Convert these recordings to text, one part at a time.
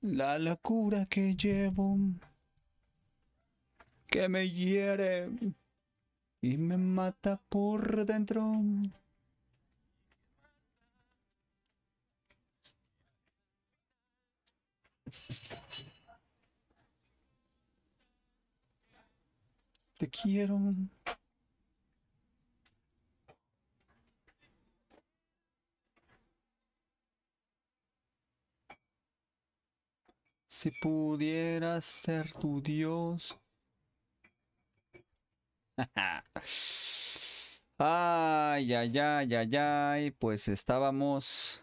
la locura que llevo, que me hiere y me mata por dentro. Te quiero. Si pudieras ser tu Dios. ay, ay, ay, ay, ay. Pues estábamos.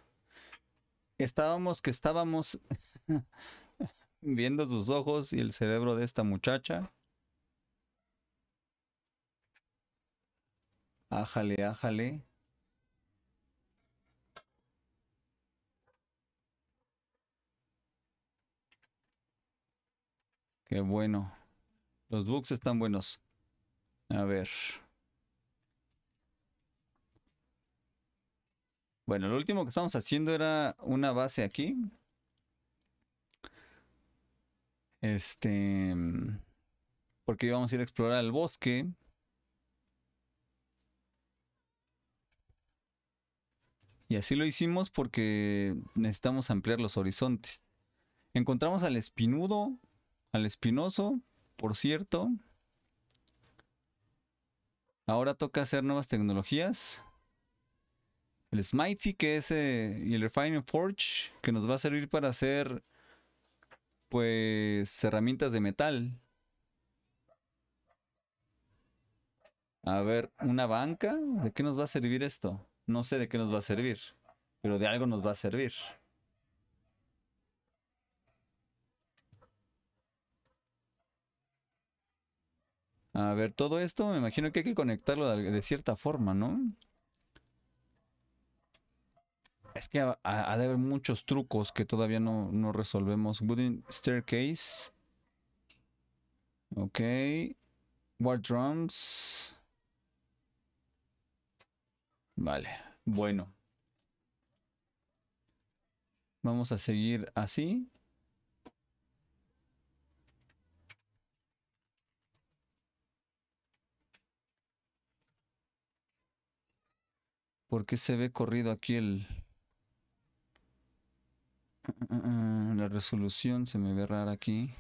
Estábamos que estábamos viendo tus ojos y el cerebro de esta muchacha. Ájale, ájale. Qué bueno. Los bugs están buenos. A ver. Bueno, lo último que estamos haciendo era una base aquí. Este... Porque íbamos a ir a explorar el bosque. Y así lo hicimos porque necesitamos ampliar los horizontes. Encontramos al espinudo, al Espinoso, por cierto. Ahora toca hacer nuevas tecnologías. El Smitey, que es. Eh, y el Refining Forge, que nos va a servir para hacer. Pues. herramientas de metal. A ver, ¿una banca? ¿De qué nos va a servir esto? No sé de qué nos va a servir, pero de algo nos va a servir. A ver, todo esto me imagino que hay que conectarlo de, cierta forma, ¿no? Es que ha, de haber muchos trucos que todavía no, resolvemos. Wooden Staircase. Ok. War Drums. Vale, bueno. Vamos a seguir así. Porque se ve corrido aquí el... La resolución se me ve rara aquí.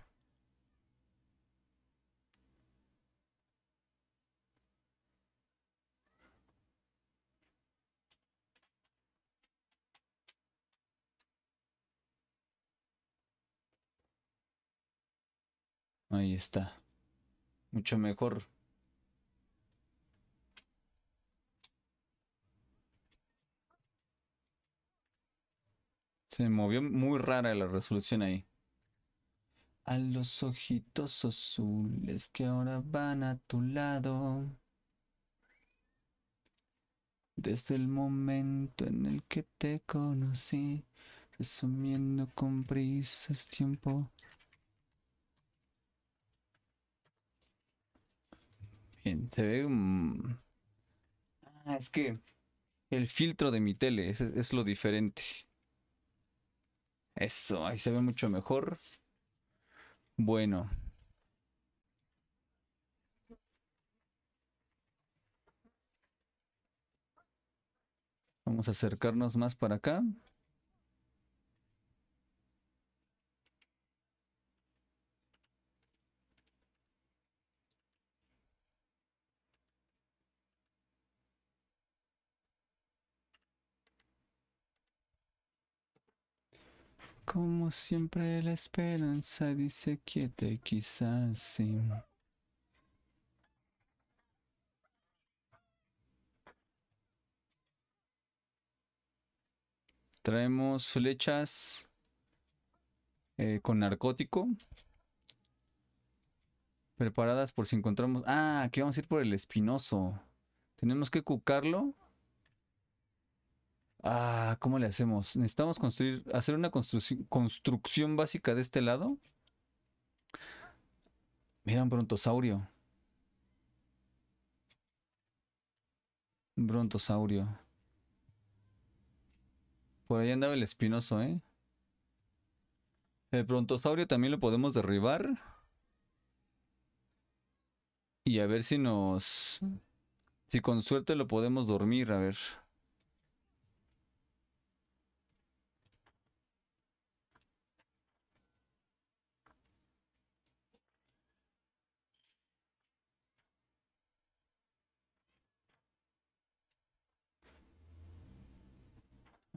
Ahí está. Mucho mejor. Se movió muy rara la resolución ahí. A los ojitos azules que ahora van a tu lado. Desde el momento en el que te conocí, resumiendo con prisas tiempo. Bien, se ve... Mm, ah, es que el filtro de mi tele es lo diferente. Eso, ahí se ve mucho mejor. Bueno. Vamos a acercarnos más para acá. Como siempre la esperanza dice quieta quizás sí. Traemos flechas eh, con narcótico. Preparadas por si encontramos... Ah, aquí vamos a ir por el espinoso. Tenemos que cucarlo Ah, ¿cómo le hacemos? Necesitamos construir, hacer una construcción, básica de este lado. Mira un brontosaurio. Un brontosaurio. Por ahí andaba el espinoso, ¿eh? El brontosaurio también lo podemos derribar. Y a ver si nos... Si con suerte lo podemos dormir, a ver.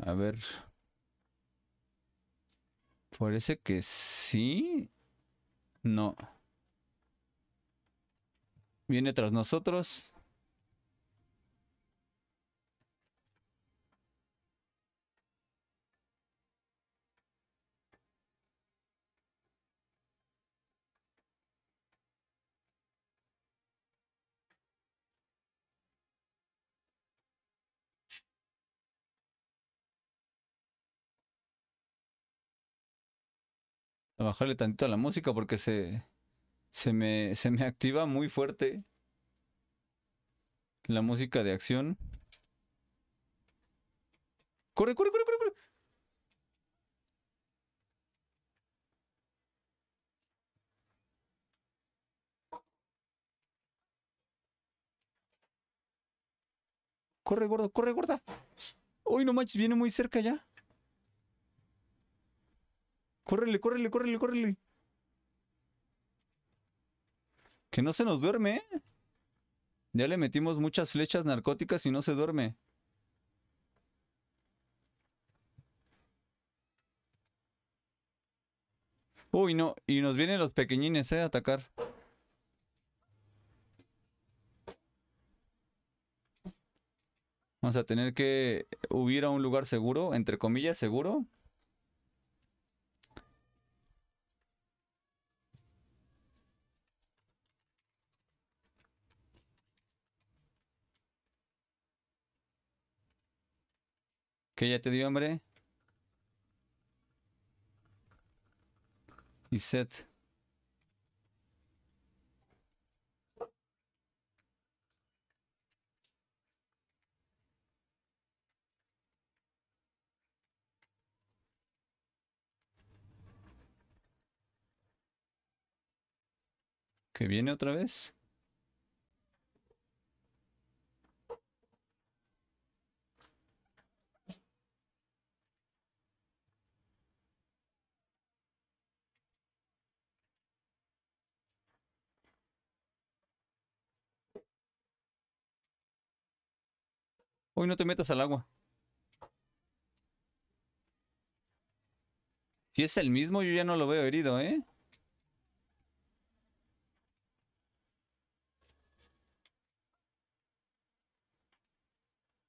A ver. Parece que sí. No. Viene tras nosotros. a bajarle tantito a la música porque se, se, me, se me activa muy fuerte la música de acción. ¡Corre, corre, corre, corre! corre! Corre, gordo, corre, gorda. Uy, no manches, viene muy cerca ya. Córrele, córrele, córrele, córrele. Que no se nos duerme. ¿eh? Ya le metimos muchas flechas narcóticas y no se duerme. Uy, no. Y nos vienen los pequeñines, eh, a atacar. Vamos a tener que huir a un lugar seguro, entre comillas, seguro. ¿Qué ya te dio hambre? Y set. ¿Que viene otra vez? Uy, no te metas al agua. Si es el mismo, yo ya no lo veo herido, ¿eh?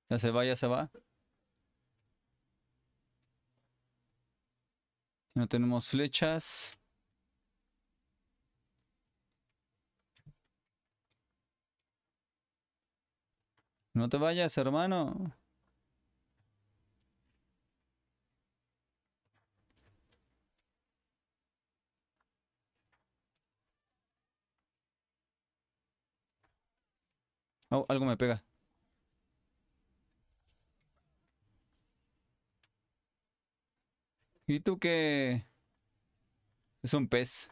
Ya se va, ya se va. No tenemos flechas. No te vayas, hermano. Oh, algo me pega. ¿Y tú qué? Es un pez.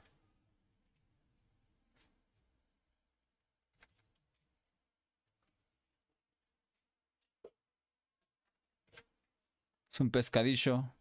un pescadillo.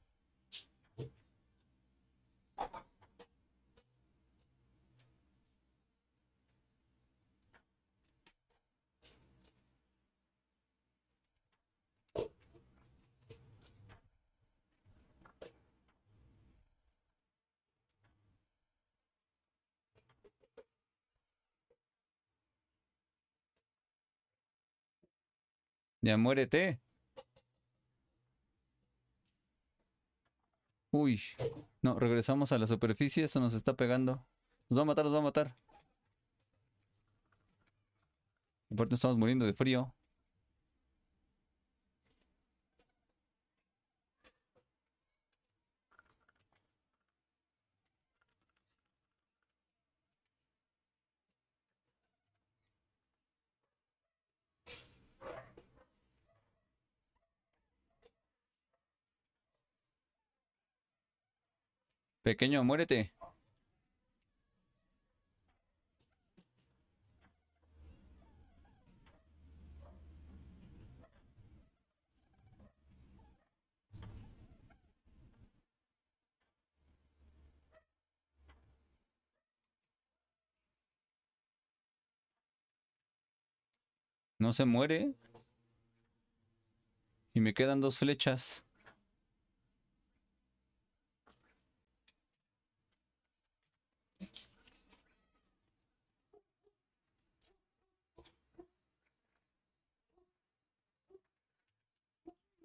Ya muérete. Uy. No, regresamos a la superficie. Eso nos está pegando. Nos va a matar, nos va a matar. Aparte estamos muriendo de frío. Pequeño, muérete. No se muere. Y me quedan dos flechas.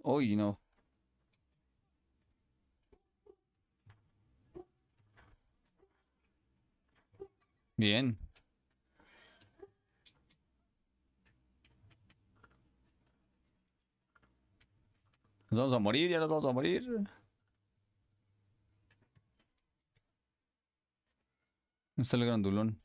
Hoy no. Bien. Nos vamos a morir, ya nos vamos a morir. Está el grandulón.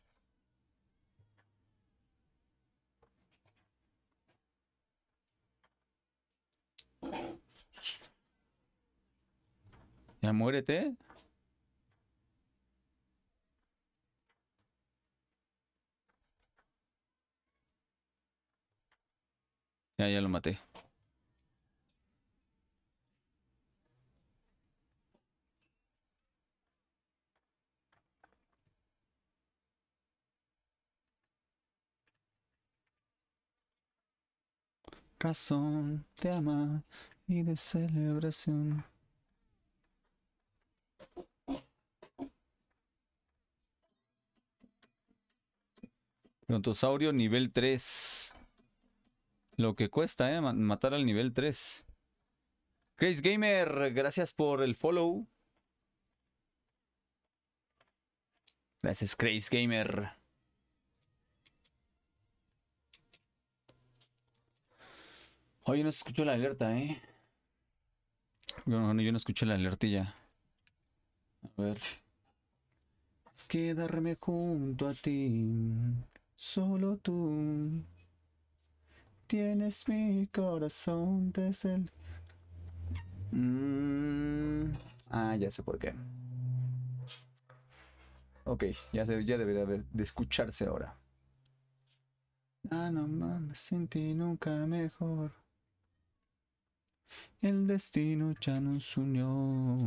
Ya muérete. Ya, ya lo maté. Razón te ama y de celebración. Brontosaurio nivel 3. Lo que cuesta, ¿eh? Matar al nivel 3. Grace Gamer, gracias por el follow. Gracias, Grace Gamer. Oye, no se escuchó la alerta, ¿eh? Bueno, yo no escuché la alertilla. A ver. Es quedarme junto a ti. Solo tú tienes mi corazón de el... Mm, ah, ya sé por qué. Ok, ya, se, ya debería haber de escucharse ahora. Ah, no mames, sin ti nunca mejor. El destino ya nos unió.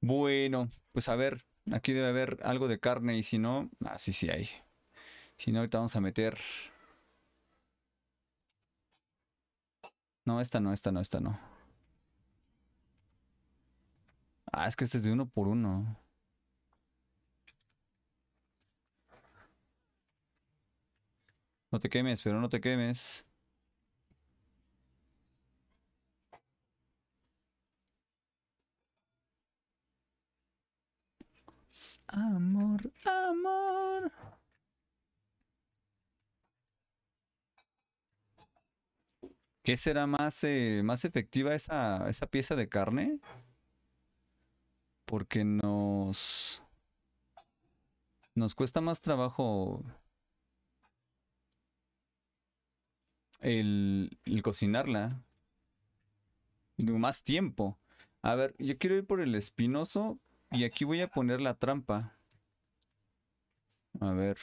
Bueno, pues a ver, aquí debe haber algo de carne y si no, así ah, sí, sí hay. Si no, ahorita vamos a meter... No, esta no, esta no, esta no. Ah, es que este es de uno por uno. No te quemes, pero no te quemes. Amor, amor. ¿Qué será más, eh, más efectiva esa, pieza de carne? Porque nos... Nos cuesta más trabajo el, el cocinarla. Más tiempo. A ver, yo quiero ir por el espinoso y aquí voy a poner la trampa. A ver.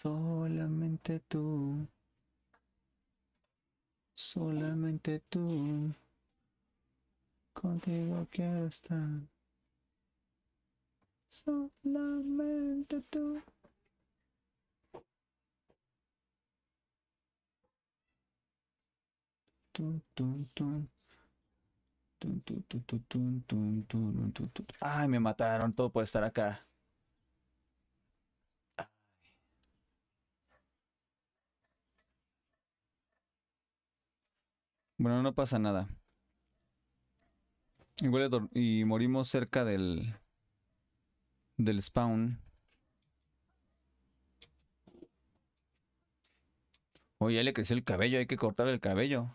Solamente tú. Solamente tú. Contigo que estar. Solamente tú. Ay, me mataron todo por estar acá. Bueno, no pasa nada. Igual y morimos cerca del... Del spawn. Oye, ya le creció el cabello, hay que cortar el cabello.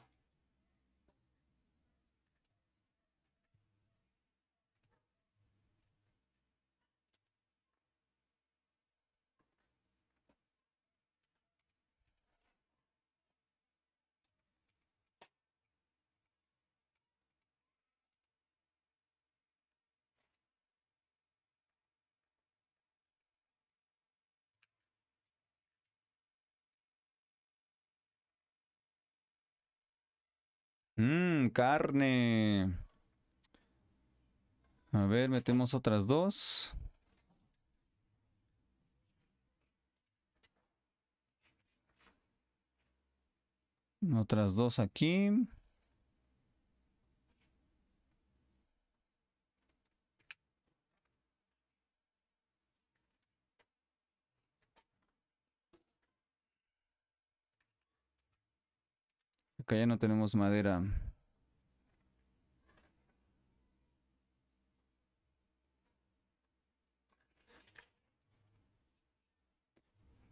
carne. A ver, metemos otras dos. Otras dos aquí. Acá ya no tenemos madera.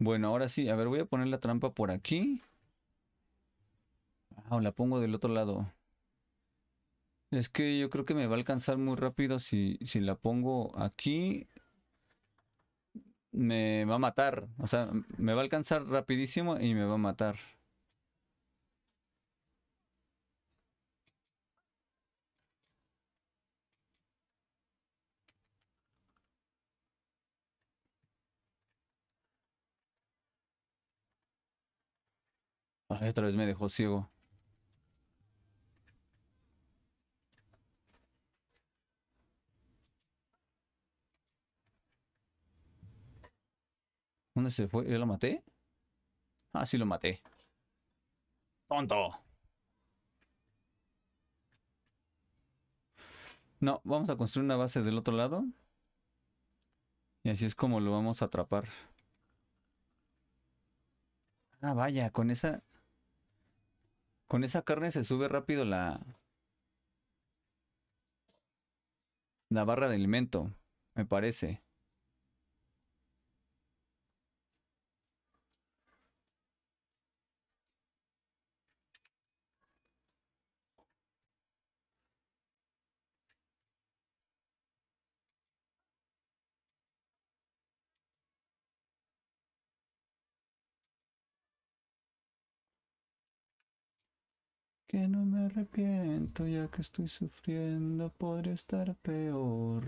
Bueno, ahora sí, a ver, voy a poner la trampa por aquí. Ah, la pongo del otro lado. Es que yo creo que me va a alcanzar muy rápido si, si la pongo aquí. Me va a matar. O sea, me va a alcanzar rapidísimo y me va a matar. Ay, ah. otra vez me dejó ciego. ¿Dónde se fue? ¿Yo lo maté? Ah, sí lo maté. ¡Tonto! No, vamos a construir una base del otro lado. Y así es como lo vamos a atrapar. Ah, vaya, con esa... Con esa carne se sube rápido la... La barra de alimento, me parece. que no me arrepiento, ya que estoy sufriendo, podría estar peor.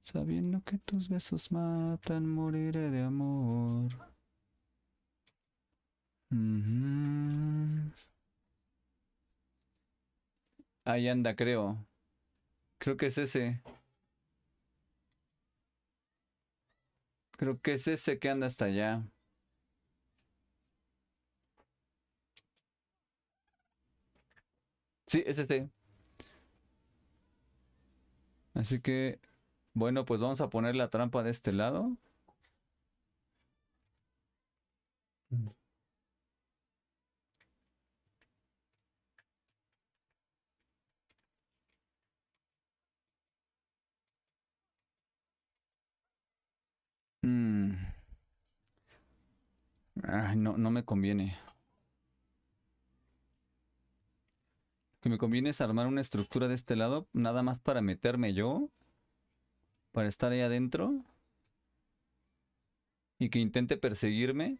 Sabiendo que tus besos matan, moriré de amor. Ahí anda, creo. Creo que es ese. Creo que es ese que anda hasta allá. Sí, es este. Así que, bueno, pues vamos a poner la trampa de este lado. Mm. no, no me conviene. que me conviene es armar una estructura de este lado, nada más para meterme yo, para estar ahí adentro y que intente perseguirme.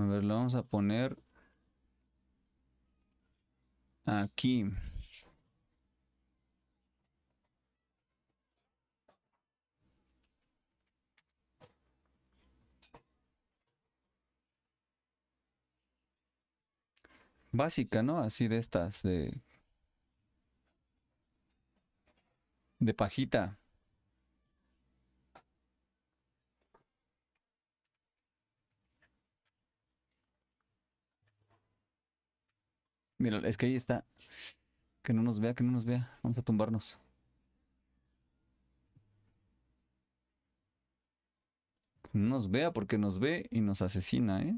A ver, lo vamos a poner aquí. Básica, ¿no? Así de estas, De pajita. Mira, es que ahí está. Que no nos vea, que no nos vea. Vamos a tumbarnos. no nos vea porque nos ve y nos asesina, ¿eh?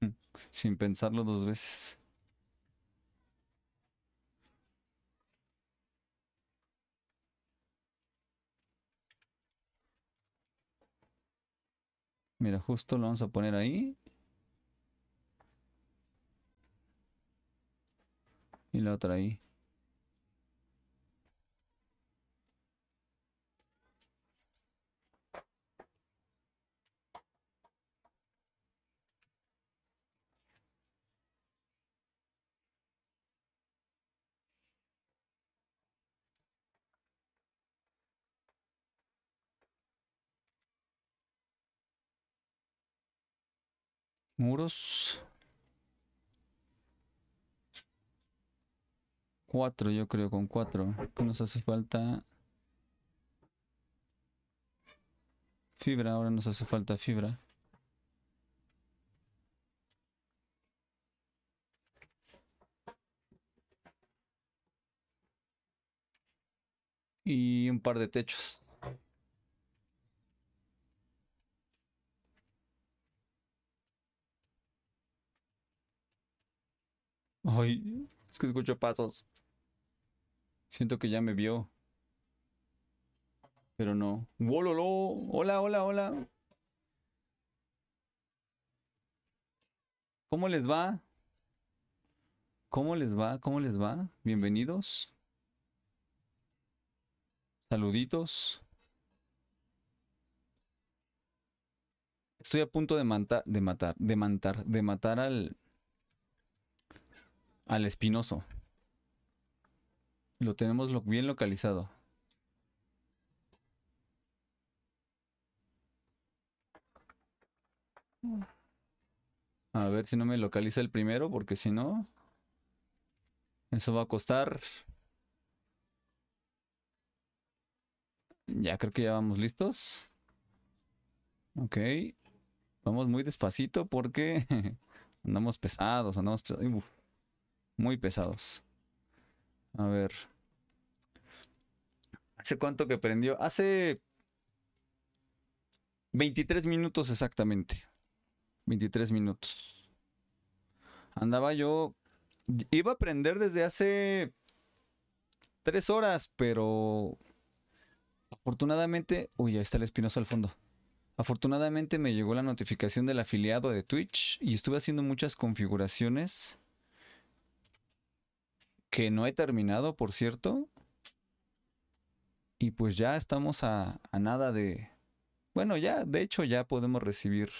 Sin pensarlo dos veces. Mira, justo lo vamos a poner ahí. Y la otra ahí. Muros. 4, yo creo, con cuatro Nos hace falta... Fibra, ahora nos hace falta fibra. Y un par de techos. Ay, es que escucho pasos. Siento que ya me vio. Pero no. ¡Wololo! Hola, hola, hola. ¿Cómo les va? ¿Cómo les va? ¿Cómo les va? Bienvenidos. Saluditos. Estoy a punto de, de matar, de matar, de matar al al Espinoso. Lo tenemos bien localizado. A ver si no me localiza el primero, porque si no... Eso va a costar... Ya creo que ya vamos listos. Ok. Vamos muy despacito porque andamos pesados, andamos pesados. muy pesados. A ver. Sé cuánto que prendió? Hace 23 minutos exactamente. 23 minutos. Andaba yo. Iba a prender desde hace 3 horas, pero. Afortunadamente. Uy, ahí está el espinoso al fondo. Afortunadamente me llegó la notificación del afiliado de Twitch y estuve haciendo muchas configuraciones que no he terminado, por cierto. Y pues ya estamos a, nada de... Bueno, ya, de hecho ya podemos recibir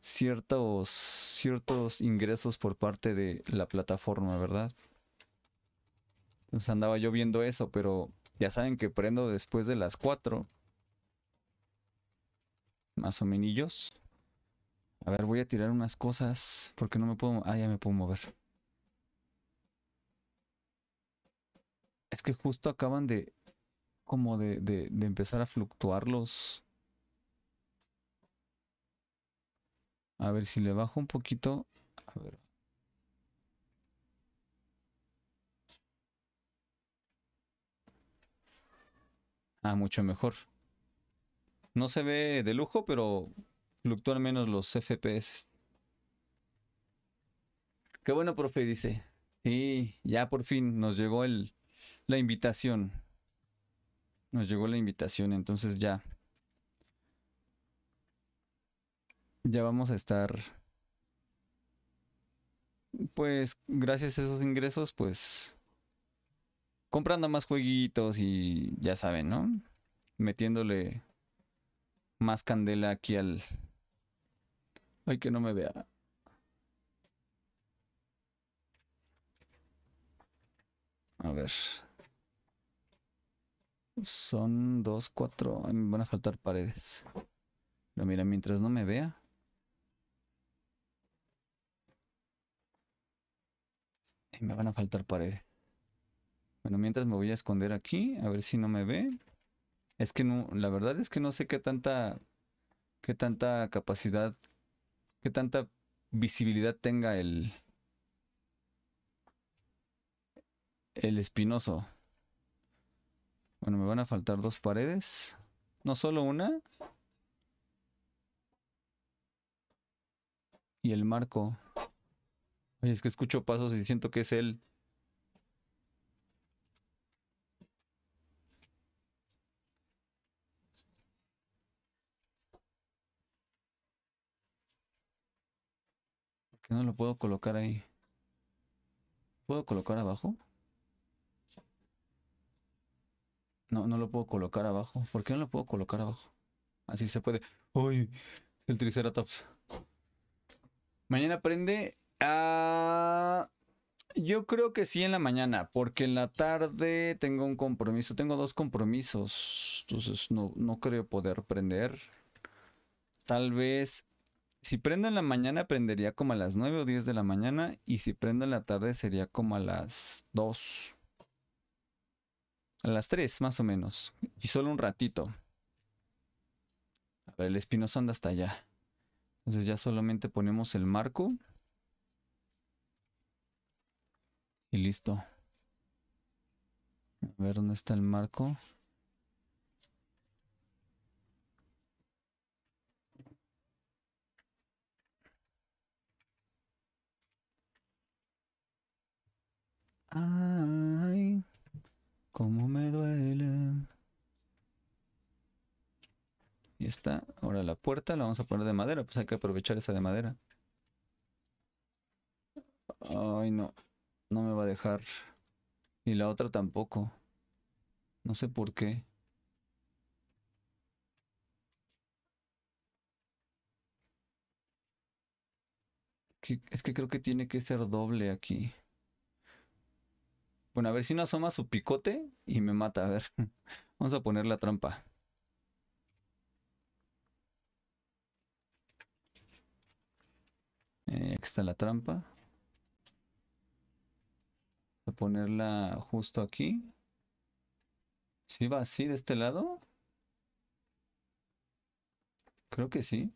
ciertos, ciertos ingresos por parte de la plataforma, ¿verdad? Entonces andaba yo viendo eso, pero ya saben que prendo después de las 4. Más o menos. A ver, voy a tirar unas cosas porque no me puedo... Ah, ya me puedo mover. Es que justo acaban de como de, empezar a fluctuarlos. A ver si le bajo un poquito. A ver. Ah, mucho mejor. No se ve de lujo, pero fluctúan menos los FPS. Qué bueno, profe, dice. Sí, ya por fin nos llegó el, la invitación. Nos llegó la invitación, entonces ya. Ya vamos a estar. Pues gracias a esos ingresos, pues. Comprando más jueguitos y ya saben, ¿no? Metiéndole más candela aquí al. Ay, que no me vea. A ver. Son dos, cuatro. me van a faltar paredes. Pero mira, mientras no me vea. me van a faltar paredes. Bueno, mientras me voy a esconder aquí, a ver si no me ve. Es que no, la verdad es que no sé qué tanta, qué tanta capacidad, qué tanta visibilidad tenga el, el espinoso. Bueno, me van a faltar dos paredes. No solo una. Y el marco. Oye, es que escucho pasos y siento que es él. ¿Por no lo puedo colocar ahí? ¿Puedo colocar abajo? No, no lo puedo colocar abajo. ¿Por qué no lo puedo colocar abajo? Así se puede. ¡Uy! El Triceratops. Mañana prende? Ah, yo creo que sí en la mañana, porque en la tarde tengo un compromiso. Tengo dos compromisos. Entonces no, no creo poder prender. Tal vez... Si prendo en la mañana, prendería como a las 9 o 10 de la mañana. Y si prendo en la tarde, sería como a las 2. A las 3, más o menos. Y solo un ratito. A ver, el espinoso anda hasta allá. Entonces ya solamente ponemos el marco. Y listo. A ver, ¿dónde está el marco? Ay. Cómo me duele. Y está. Ahora la puerta la vamos a poner de madera. Pues hay que aprovechar esa de madera. Ay, no. No me va a dejar. Y la otra tampoco. No sé por qué. Es que creo que tiene que ser doble aquí. Bueno, a ver si no asoma su picote y me mata. A ver, vamos a poner la trampa. Eh, aquí está la trampa. Vamos a ponerla justo aquí. Si va así de este lado. Creo que sí.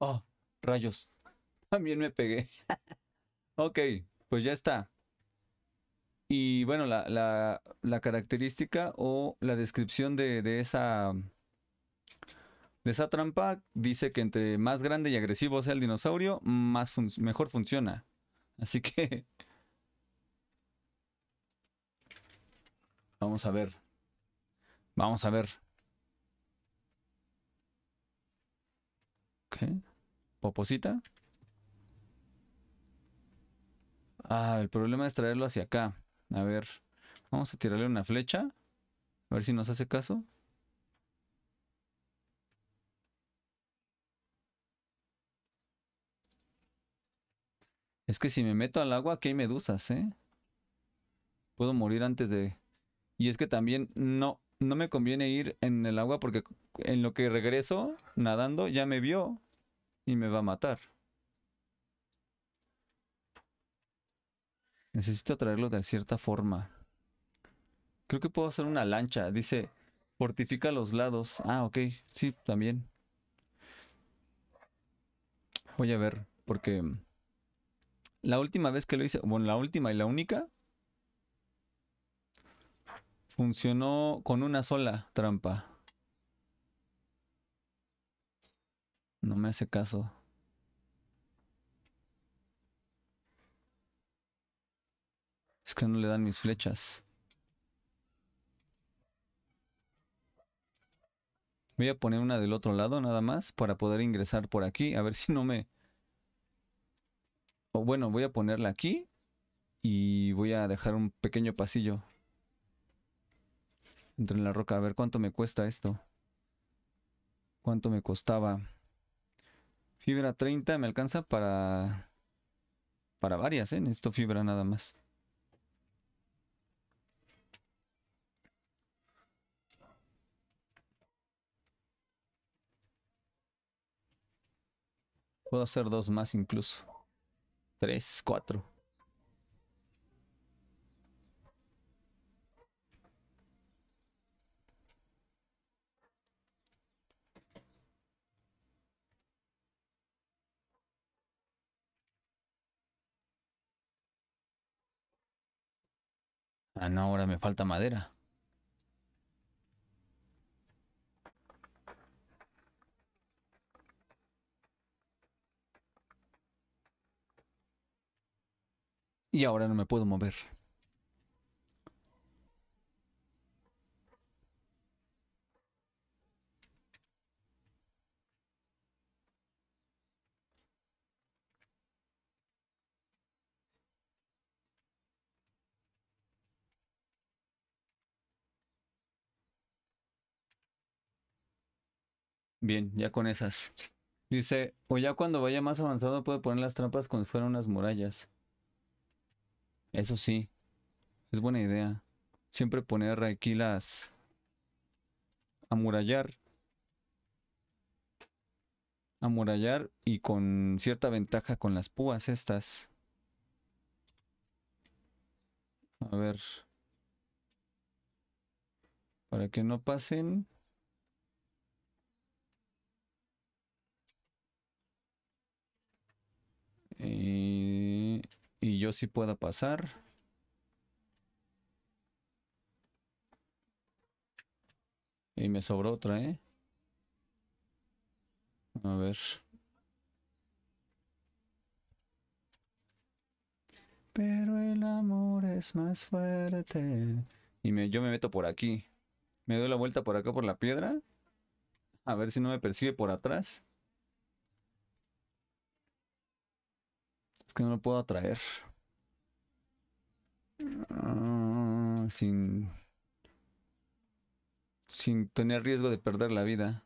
Oh, rayos. También me pegué. ok, pues ya está. Y bueno, la, la, característica o la descripción de, de, esa, de esa trampa dice que entre más grande y agresivo sea el dinosaurio, más mejor funciona. Así que... Vamos a ver. Vamos a ver. ¿Qué? ¿Poposita? Ah, el problema es traerlo hacia acá. A ver, vamos a tirarle una flecha. A ver si nos hace caso. Es que si me meto al agua, que hay medusas, ¿eh? Puedo morir antes de... Y es que también no me conviene ir en el agua porque en lo que regreso nadando ya me vio y me va a matar. Necesito traerlo de cierta forma. Creo que puedo hacer una lancha. Dice, fortifica los lados. Ah, ok. Sí, también. Voy a ver, porque la última vez que lo hice, bueno, la última y la única, funcionó con una sola trampa. No me hace caso. que no le dan mis flechas. Voy a poner una del otro lado nada más para poder ingresar por aquí. A ver si no me... O bueno, voy a ponerla aquí y voy a dejar un pequeño pasillo entre en la roca. A ver cuánto me cuesta esto. Cuánto me costaba. Fibra 30 me alcanza para... Para varias, ¿eh? Necesito fibra nada más. Puedo hacer dos más incluso. Tres, cuatro. Ah, no, ahora me falta madera. Y ahora no me puedo mover. Bien, ya con esas. Dice, o ya cuando vaya más avanzado puede poner las trampas como si fueran unas murallas. Eso sí, es buena idea. Siempre poner aquí las... Amurallar. Amurallar y con cierta ventaja con las púas estas. A ver. Para que no pasen. Y eh, y yo sí pueda pasar. Y me sobró otra, ¿eh? A ver. Pero el amor es más fuerte. Y yo me meto por aquí. Me doy la vuelta por acá por la piedra. A ver si no me percibe por atrás. que no lo puedo atraer. Ah, sin. Sin tener riesgo de perder la vida.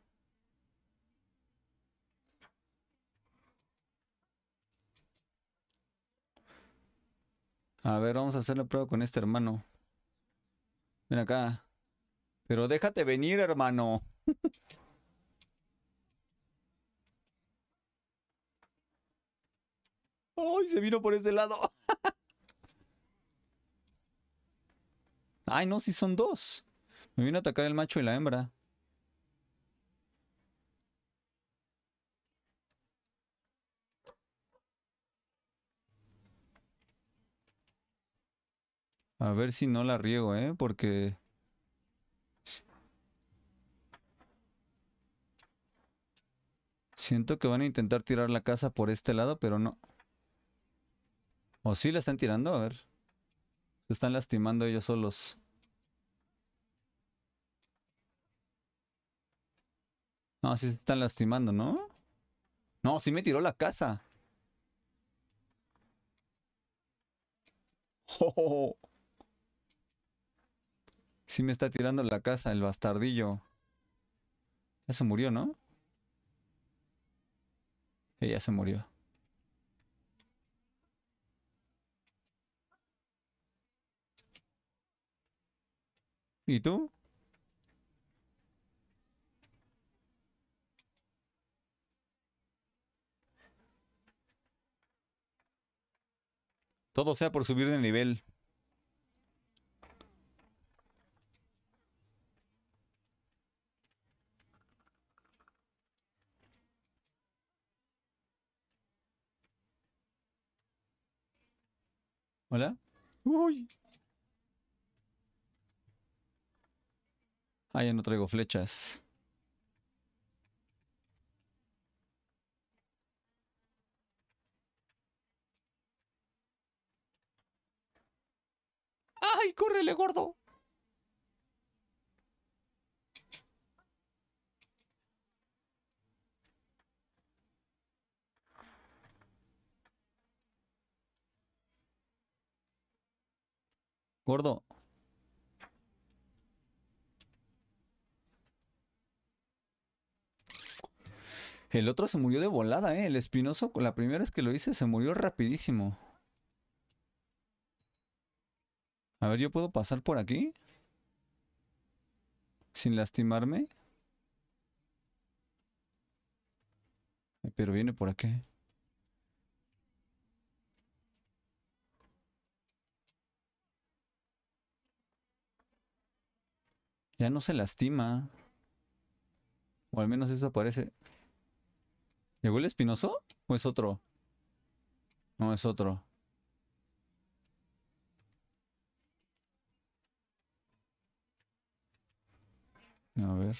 A ver, vamos a hacer la prueba con este hermano. Ven acá. Pero déjate venir, hermano. ¡Ay, se vino por este lado! ¡Ay, no, si son dos! Me vino a atacar el macho y la hembra. A ver si no la riego, ¿eh? Porque... Siento que van a intentar tirar la casa por este lado, pero no. O sí le están tirando, a ver. Se están lastimando ellos solos. No, sí se están lastimando, ¿no? No, sí me tiró la casa. Oh. Sí me está tirando la casa el bastardillo. Ya se murió, ¿no? Ella se murió. ¿Y tú? Todo sea por subir de nivel. Hola. Uy. Ah, ya no traigo flechas. ¡Ay, córrele, gordo! Gordo, El otro se murió de volada, ¿eh? El Espinoso, la primera vez que lo hice, se murió rapidísimo. A ver, ¿yo puedo pasar por aquí? Sin lastimarme. Pero viene por aquí. Ya no se lastima. O al menos eso parece. ¿Llegó el Espinoso? ¿O es otro? No, es otro. A ver.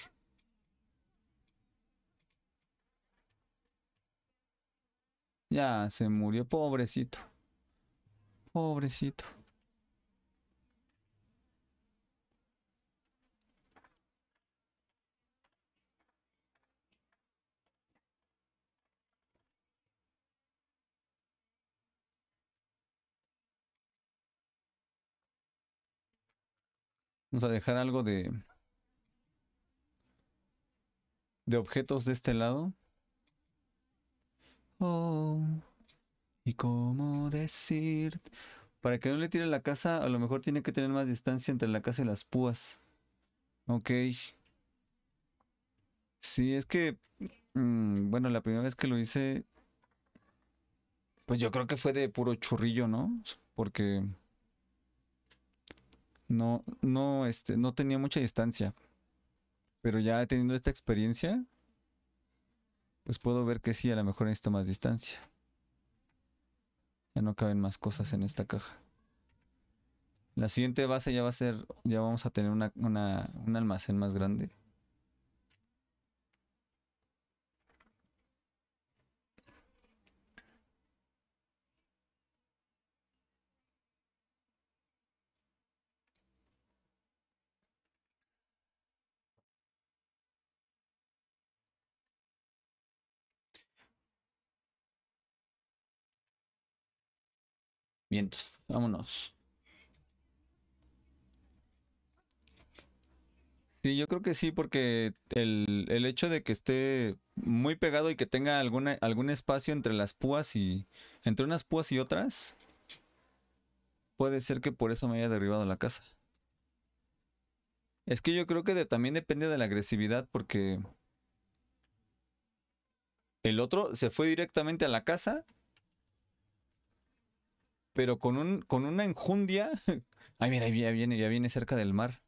Ya se murió, pobrecito. Pobrecito. Vamos a dejar algo de... De objetos de este lado. Oh, y cómo decir... Para que no le tire la casa, a lo mejor tiene que tener más distancia entre la casa y las púas. Ok. Sí, es que... Mm, bueno, la primera vez que lo hice... Pues yo creo que fue de puro churrillo, ¿no? Porque no, no, este, no tenía mucha distancia. Pero ya teniendo esta experiencia, pues puedo ver que sí, a lo mejor necesito más distancia. Ya no caben más cosas en esta caja. La siguiente base ya va a ser, ya vamos a tener un almacén más grande. vientos vámonos. Sí, yo creo que sí, porque el, hecho de que esté muy pegado y que tenga alguna, algún espacio entre las púas y. entre unas púas y otras. Puede ser que por eso me haya derribado la casa. Es que yo creo que también depende de la agresividad, porque. El otro se fue directamente a la casa pero con, un, con una enjundia. Ay, mira, ya viene, ya viene cerca del mar.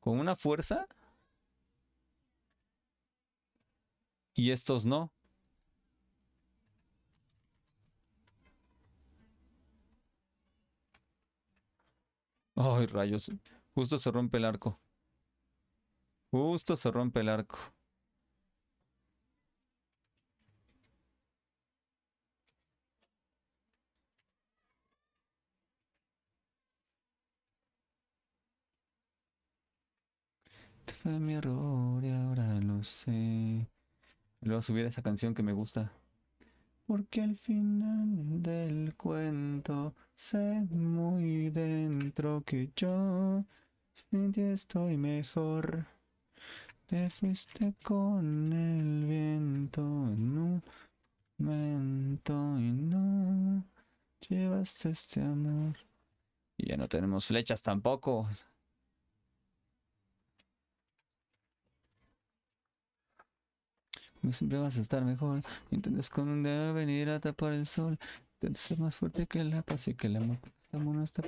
Con una fuerza. Y estos no. Ay, rayos. Justo se rompe el arco. Justo se rompe el arco. fue mi error y ahora lo sé. Luego subir esa canción que me gusta. Porque al final del cuento sé muy dentro que yo sin ti estoy mejor. Te fuiste con el viento en un momento y no llevaste este amor. Y ya no tenemos flechas tampoco. siempre vas a estar mejor. Intentas con un dedo venir a tapar el sol. Intentas ser más fuerte que el paz y que el amor. Estamos no está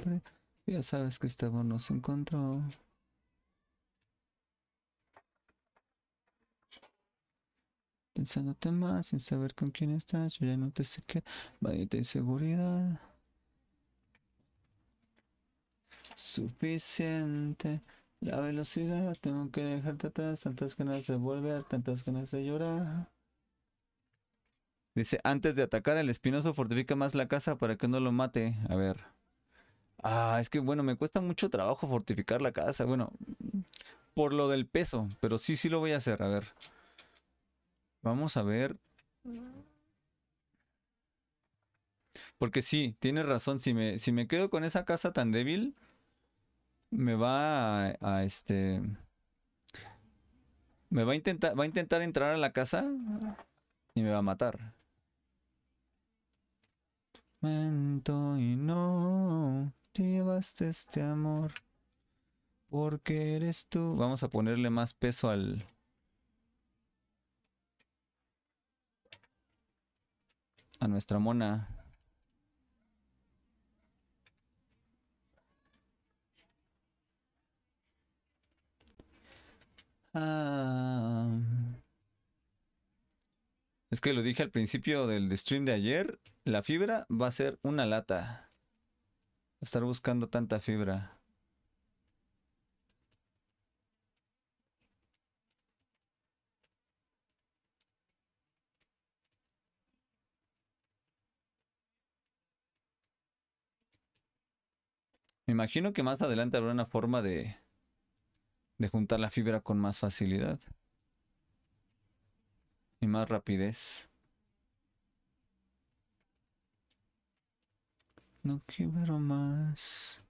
Y Ya sabes que este amor nos encontró. Pensándote más sin saber con quién estás, yo ya no te sé qué. Maldita inseguridad. Suficiente. La velocidad, tengo que dejarte atrás, tantas ganas de volver, tantas ganas de llorar. Dice, antes de atacar, el espinoso fortifica más la casa para que no lo mate. A ver. Ah, es que bueno, me cuesta mucho trabajo fortificar la casa. Bueno, por lo del peso, pero sí, sí lo voy a hacer. A ver. Vamos a ver. Porque sí, tienes razón. Si me, si me quedo con esa casa tan débil, me va a, este me va a intentar va a intentar entrar a la casa y me va a matar. Mento y no llevaste este amor porque eres tú. Vamos a ponerle más peso al a nuestra mona. Ah, es que lo dije al principio del stream de ayer. La fibra va a ser una lata. Estar buscando tanta fibra. Me imagino que más adelante habrá una forma de de juntar la fibra con más facilidad y más rapidez. No quiero más.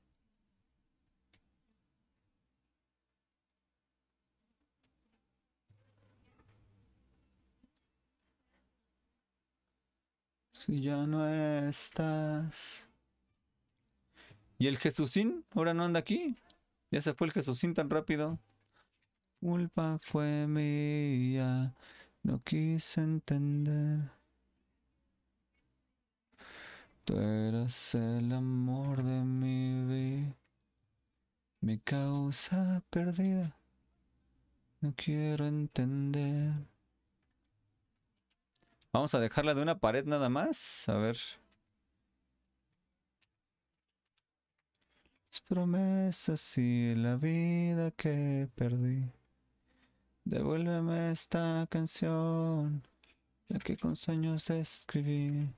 Si ya no estás. ¿Y el Jesucín? ¿Ahora no anda aquí? Ya se fue el Jesucín tan rápido. Culpa fue mía. No quise entender. Tú eras el amor de mi vida. Mi causa perdida. No quiero entender. Vamos a dejarla de una pared nada más. A ver. promesas y la vida que perdí. Devuélveme esta canción, ya que con sueños escribí.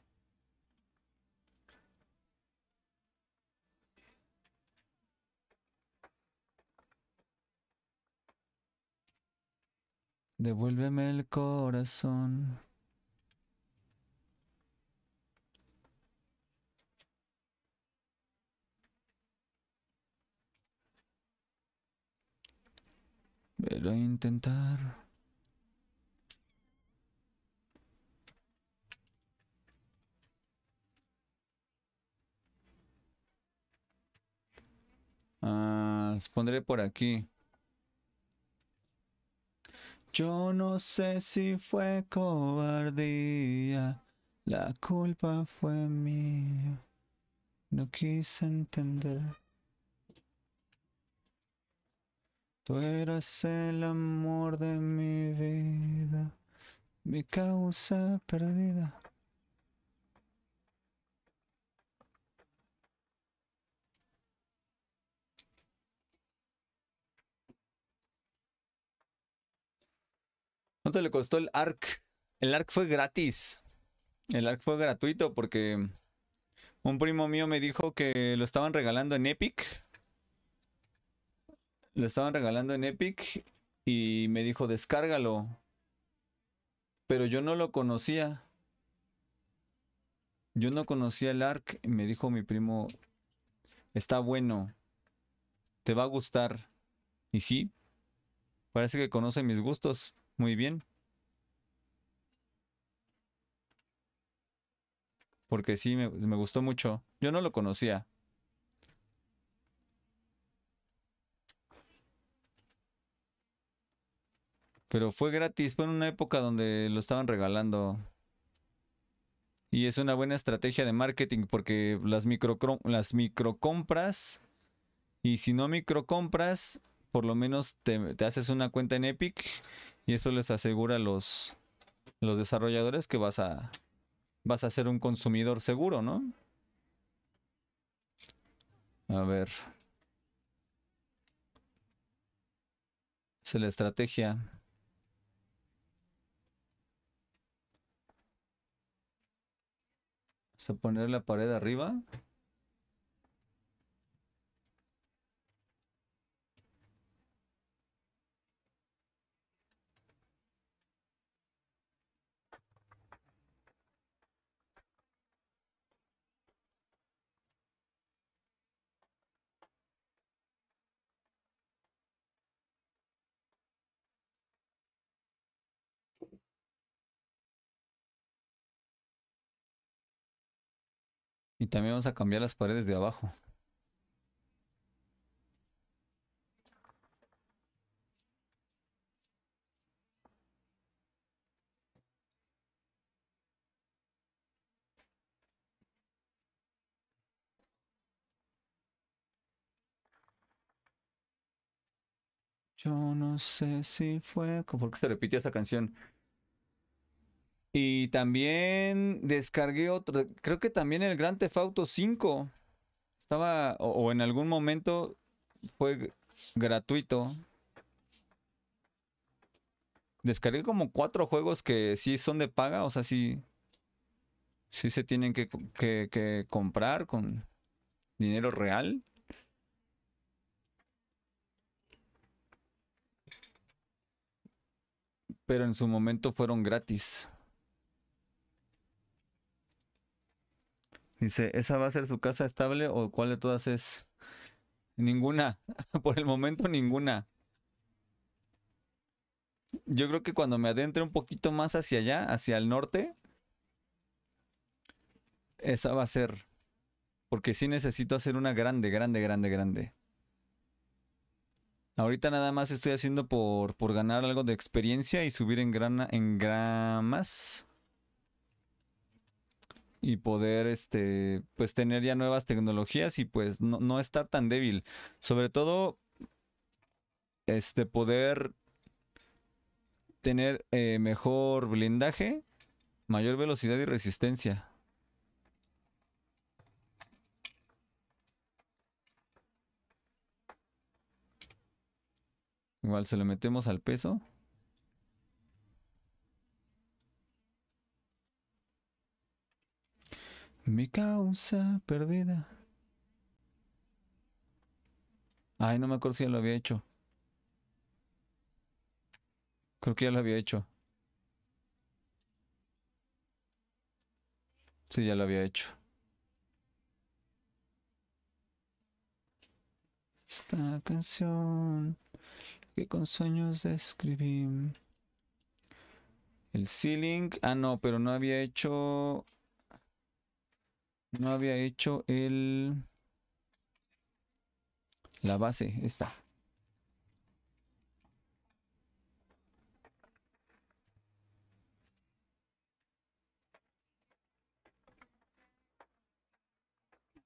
Devuélveme el corazón Pero intentar. Ah, pondré por aquí. Yo no sé si fue cobardía, la culpa fue mía, no quise entender. Tú eras el amor de mi vida, mi causa perdida. ¿Cuánto le costó el ARC? El ARC fue gratis. El ARC fue gratuito porque un primo mío me dijo que lo estaban regalando en Epic lo estaban regalando en Epic y me dijo, descárgalo. Pero yo no lo conocía. Yo no conocía el ARC. Me dijo mi primo, está bueno. Te va a gustar. Y sí, parece que conoce mis gustos. Muy bien. Porque sí, me gustó mucho. Yo no lo conocía. Pero fue gratis, fue en una época donde lo estaban regalando. Y es una buena estrategia de marketing porque las, micro, las microcompras, y si no microcompras, por lo menos te, haces una cuenta en Epic y eso les asegura a los, los desarrolladores que vas a, vas a ser un consumidor seguro, ¿no? A ver. Es la estrategia. a poner la pared arriba también vamos a cambiar las paredes de abajo. Yo no sé si fue... ¿Por qué se repitió esa canción? Y también descargué otro, creo que también el Gran Auto 5 estaba, o, en algún momento fue gratuito. Descargué como cuatro juegos que sí son de paga, o sea, sí, sí se tienen que comprar con dinero real. Pero en su momento fueron gratis. Dice, ¿esa va a ser su casa estable o cuál de todas es? Ninguna. Por el momento ninguna. Yo creo que cuando me adentre un poquito más hacia allá, hacia el norte, esa va a ser. Porque sí necesito hacer una grande, grande, grande, grande. Ahorita nada más estoy haciendo por, ganar algo de experiencia y subir en, grana, en gramas y poder este pues tener ya nuevas tecnologías y pues no, estar tan débil. Sobre todo este poder tener eh, mejor blindaje, mayor velocidad y resistencia. Igual se lo metemos al peso. Mi causa perdida. Ay, no me acuerdo si ya lo había hecho. Creo que ya lo había hecho. Sí, ya lo había hecho. Esta canción que con sueños escribí. El ceiling. Ah, no, pero no había hecho no había hecho el... La base, está.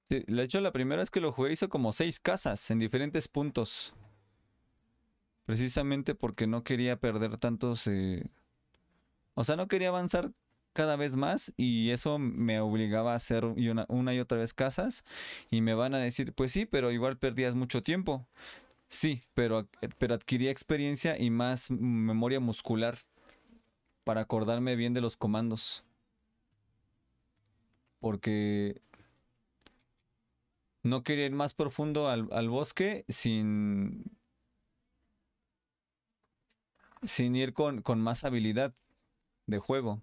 Sí, hecho, la primera vez que lo jugué hizo como seis casas en diferentes puntos. Precisamente porque no quería perder tantos... Eh, o sea, no quería avanzar cada vez más y eso me obligaba a hacer una, y otra vez casas y me van a decir, pues sí, pero igual perdías mucho tiempo. Sí, pero, pero adquiría experiencia y más memoria muscular para acordarme bien de los comandos. Porque no quería ir más profundo al, bosque sin, sin ir con más habilidad de juego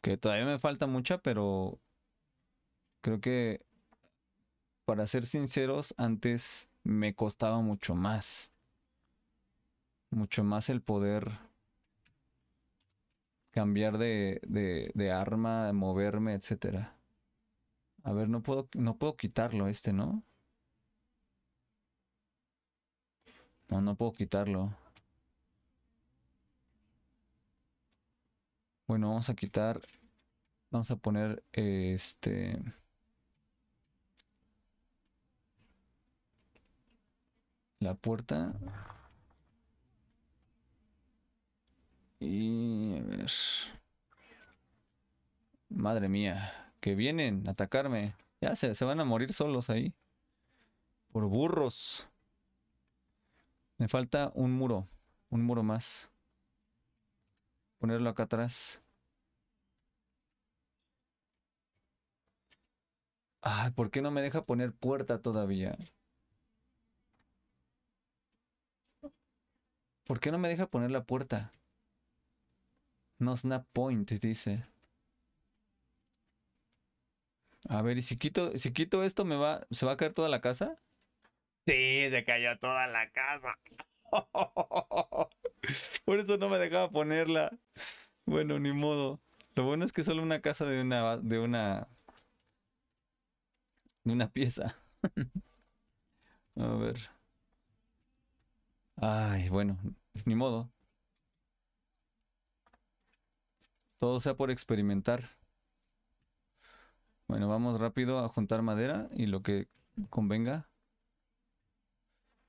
que todavía me falta mucha, pero creo que, para ser sinceros, antes me costaba mucho más. Mucho más el poder cambiar de, de, de arma, moverme, etc. A ver, no puedo, no puedo quitarlo este, ¿no? No, no puedo quitarlo. Bueno, vamos a quitar. Vamos a poner este. La puerta. Y a ver. Madre mía. Que vienen a atacarme. Ya se, se van a morir solos ahí. Por burros. Me falta un muro. Un muro más ponerlo acá atrás. Ay, ¿por qué no me deja poner puerta todavía? ¿Por qué no me deja poner la puerta? No snap point, dice. A ver, ¿y si quito, si quito esto me va, se va a caer toda la casa? Sí, se cayó toda la casa. Por eso no me dejaba ponerla. Bueno, ni modo. Lo bueno es que solo una casa de una. de una. de una pieza. A ver. Ay, bueno, ni modo. Todo sea por experimentar. Bueno, vamos rápido a juntar madera y lo que convenga.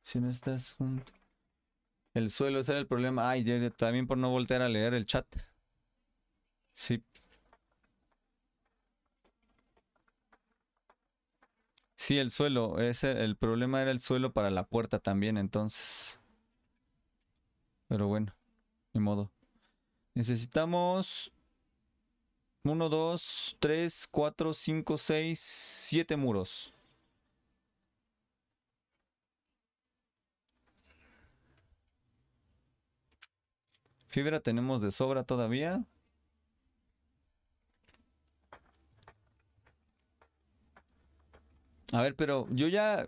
Si no estás junto. El suelo, ese era el problema. Ay, también por no voltear a leer el chat. Sí. Sí, el suelo. Ese, el problema era el suelo para la puerta también, entonces. Pero bueno, ni modo. Necesitamos 1, 2, 3, 4, 5, 6, 7 muros. Fibra tenemos de sobra todavía. A ver, pero yo ya.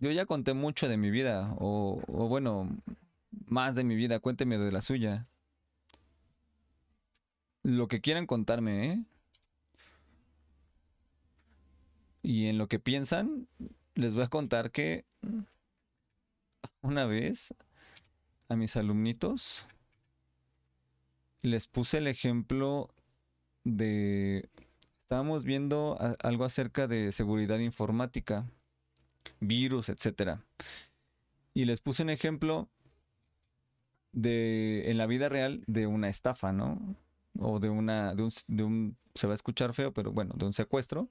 Yo ya conté mucho de mi vida. O, bueno, más de mi vida. Cuénteme de la suya. Lo que quieran contarme, ¿eh? Y en lo que piensan, les voy a contar que. Una vez. A mis alumnitos les puse el ejemplo de... Estábamos viendo algo acerca de seguridad informática, virus, etc. Y les puse un ejemplo de, en la vida real de una estafa, ¿no? O de una, de un, se va a escuchar feo, pero bueno, de un secuestro.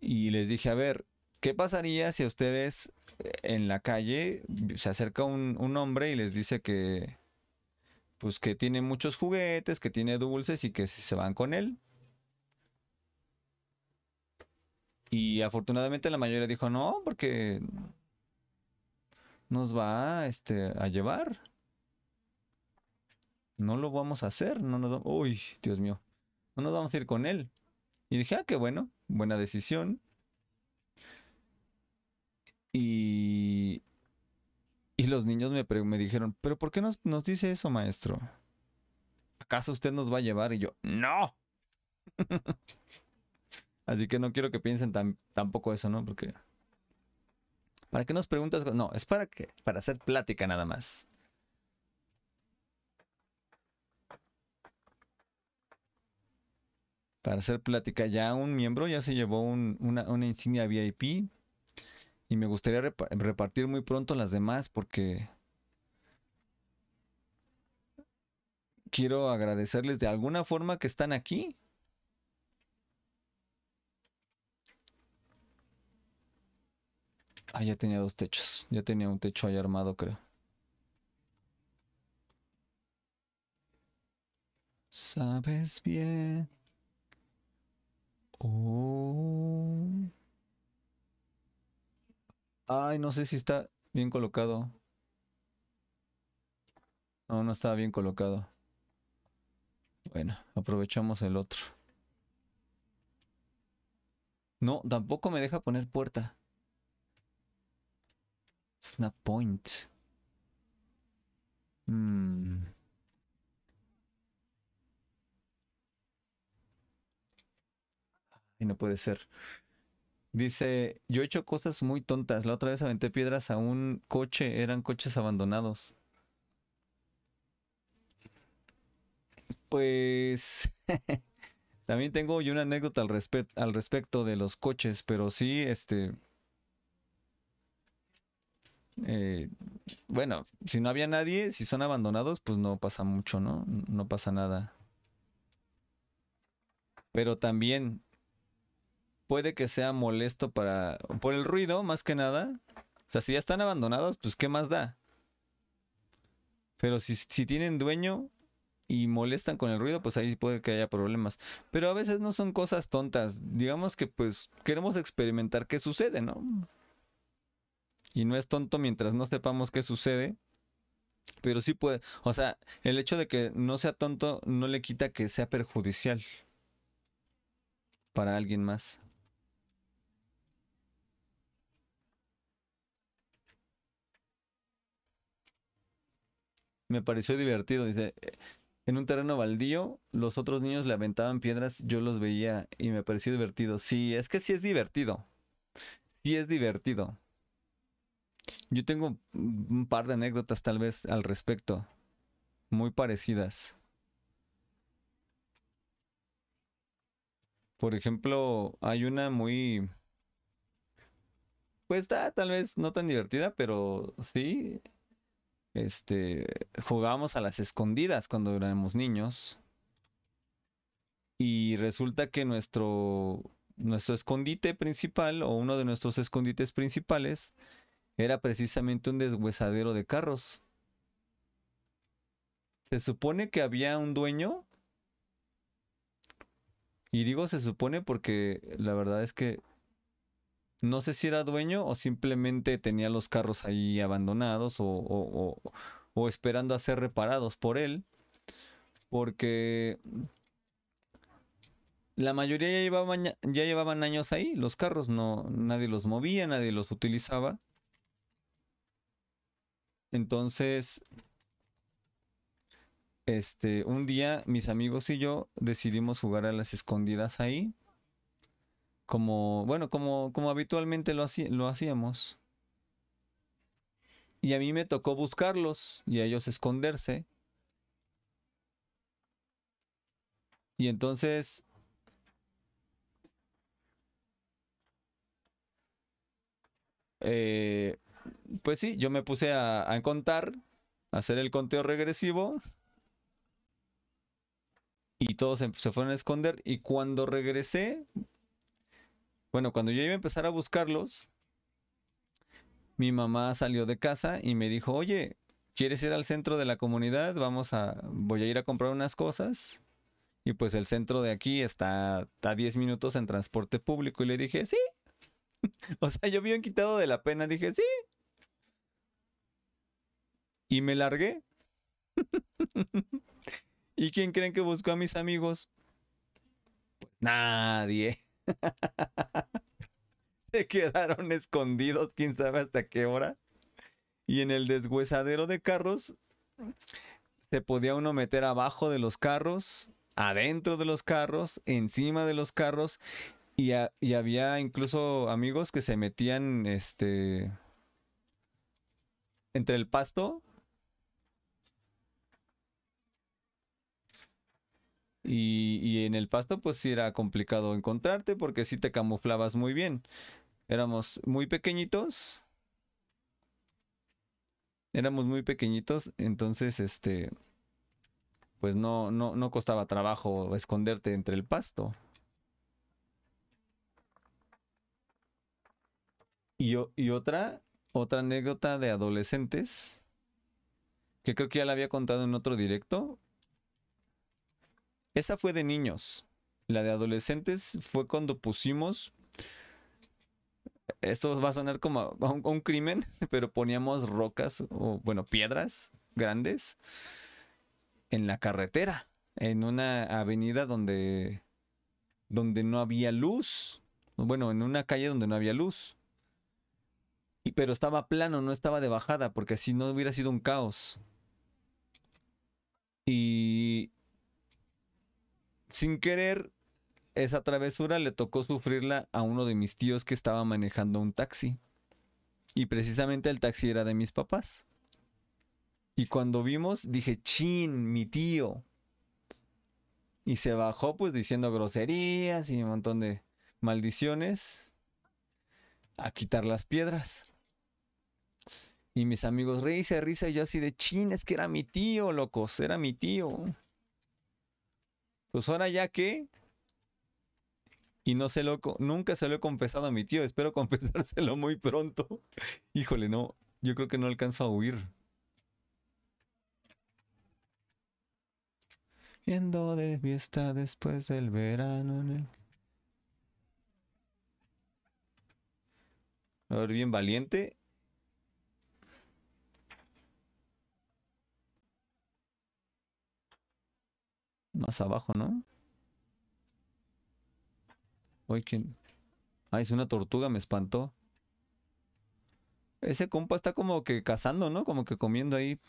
Y les dije, a ver, ¿qué pasaría si a ustedes eh, en la calle se acerca un hombre y les dice que, pues que tiene muchos juguetes, que tiene dulces y que se van con él. Y afortunadamente la mayoría dijo no, porque nos va este, a llevar. No lo vamos a hacer, no nos uy, Dios mío. No nos vamos a ir con él. Y dije, ah, qué bueno, buena decisión. Y y los niños me, dijeron, ¿pero por qué nos, dice eso, maestro? ¿Acaso usted nos va a llevar? Y yo, ¡No! Así que no quiero que piensen tampoco eso, ¿no? Porque. ¿Para qué nos preguntas? No, es para que. Para hacer plática nada más. Para hacer plática. Ya un miembro ya se llevó una insignia VIP y me gustaría repartir muy pronto las demás porque quiero agradecerles de alguna forma que están aquí. Ah, ya tenía dos techos. Ya tenía un techo ahí armado, creo. Sabes bien. Oh. Ay, no sé si está bien colocado. No, no estaba bien colocado. Bueno, aprovechamos el otro. No, tampoco me deja poner puerta. Snap point. Mmm. Y no puede ser. Dice, yo he hecho cosas muy tontas. La otra vez aventé piedras a un coche, eran coches abandonados. Pues también tengo yo una anécdota al, al respecto de los coches, pero sí, este... Eh, bueno, si no había nadie, si son abandonados, pues no pasa mucho, ¿no? No pasa nada. Pero también puede que sea molesto para. por el ruido, más que nada. O sea, si ya están abandonados, pues ¿qué más da? Pero si, tienen dueño y molestan con el ruido, pues ahí puede que haya problemas. Pero a veces no son cosas tontas. Digamos que pues queremos experimentar qué sucede, ¿no? Y no es tonto mientras no sepamos qué sucede. Pero sí puede. O sea, el hecho de que no sea tonto no le quita que sea perjudicial para alguien más. me pareció divertido. Dice, en un terreno baldío, los otros niños le aventaban piedras, yo los veía y me pareció divertido. Sí, es que sí es divertido. Sí es divertido. Yo tengo un par de anécdotas tal vez al respecto, muy parecidas. Por ejemplo, hay una muy... Pues tal vez no tan divertida, pero sí, este, jugábamos a las escondidas cuando éramos niños. Y resulta que nuestro, nuestro escondite principal o uno de nuestros escondites principales era precisamente un deshuesadero de carros. Se supone que había un dueño. Y digo se supone porque la verdad es que no sé si era dueño o simplemente tenía los carros ahí abandonados o, esperando a ser reparados por él. Porque la mayoría ya llevaban, ya llevaban años ahí. Los carros no, nadie los movía, nadie los utilizaba. Entonces, este, un día mis amigos y yo decidimos jugar a las escondidas ahí como, bueno, como, como habitualmente lo, lo hacíamos. Y a mí me tocó buscarlos y a ellos esconderse. Y entonces eh, pues sí, yo me puse a, contar, a hacer el conteo regresivo. Y todos se fueron a esconder. Y cuando regresé, bueno, cuando yo iba a empezar a buscarlos, mi mamá salió de casa y me dijo, oye, ¿quieres ir al centro de la comunidad? Vamos a, voy a ir a comprar unas cosas. Y pues el centro de aquí está a 10 minutos en transporte público. Y le dije, sí. o sea, yo bien quitado de la pena, dije, sí. Y me largué. ¿Y quién creen que buscó a mis amigos? Pues nadie. Se quedaron escondidos, quién sabe hasta qué hora. Y en el deshuesadero de carros, se podía uno meter abajo de los carros, adentro de los carros, encima de los carros. Y, había incluso amigos que se metían este entre el pasto Y, en el pasto pues sí era complicado encontrarte porque sí te camuflabas muy bien. Éramos muy pequeñitos. Éramos muy pequeñitos, entonces este pues no, no, costaba trabajo esconderte entre el pasto. Y, y, otra, otra anécdota de adolescentes, que creo que ya la había contado en otro directo, esa fue de niños. La de adolescentes fue cuando pusimos. Esto va a sonar como un, crimen, pero poníamos rocas o, bueno, piedras grandes en la carretera, en una avenida donde, donde no había luz. Bueno, en una calle donde no había luz. Y, pero estaba plano, no estaba de bajada, porque si no hubiera sido un caos. Y sin querer, esa travesura le tocó sufrirla a uno de mis tíos que estaba manejando un taxi. Y precisamente el taxi era de mis papás. Y cuando vimos, dije, chin, mi tío. Y se bajó pues diciendo groserías y un montón de maldiciones a quitar las piedras. Y mis amigos risa, risa, y yo así de chin, es que era mi tío, locos, era mi tío. Pues ahora ya que. Y no se lo, nunca se lo he confesado a mi tío. Espero confesárselo muy pronto. Híjole, no. Yo creo que no alcanzo a huir. Yendo de fiesta después del verano A ver, bien valiente. Más abajo, ¿no? Uy, ¿quién? Ah, es una tortuga, me espantó. Ese compa está como que cazando, ¿no? Como que comiendo ahí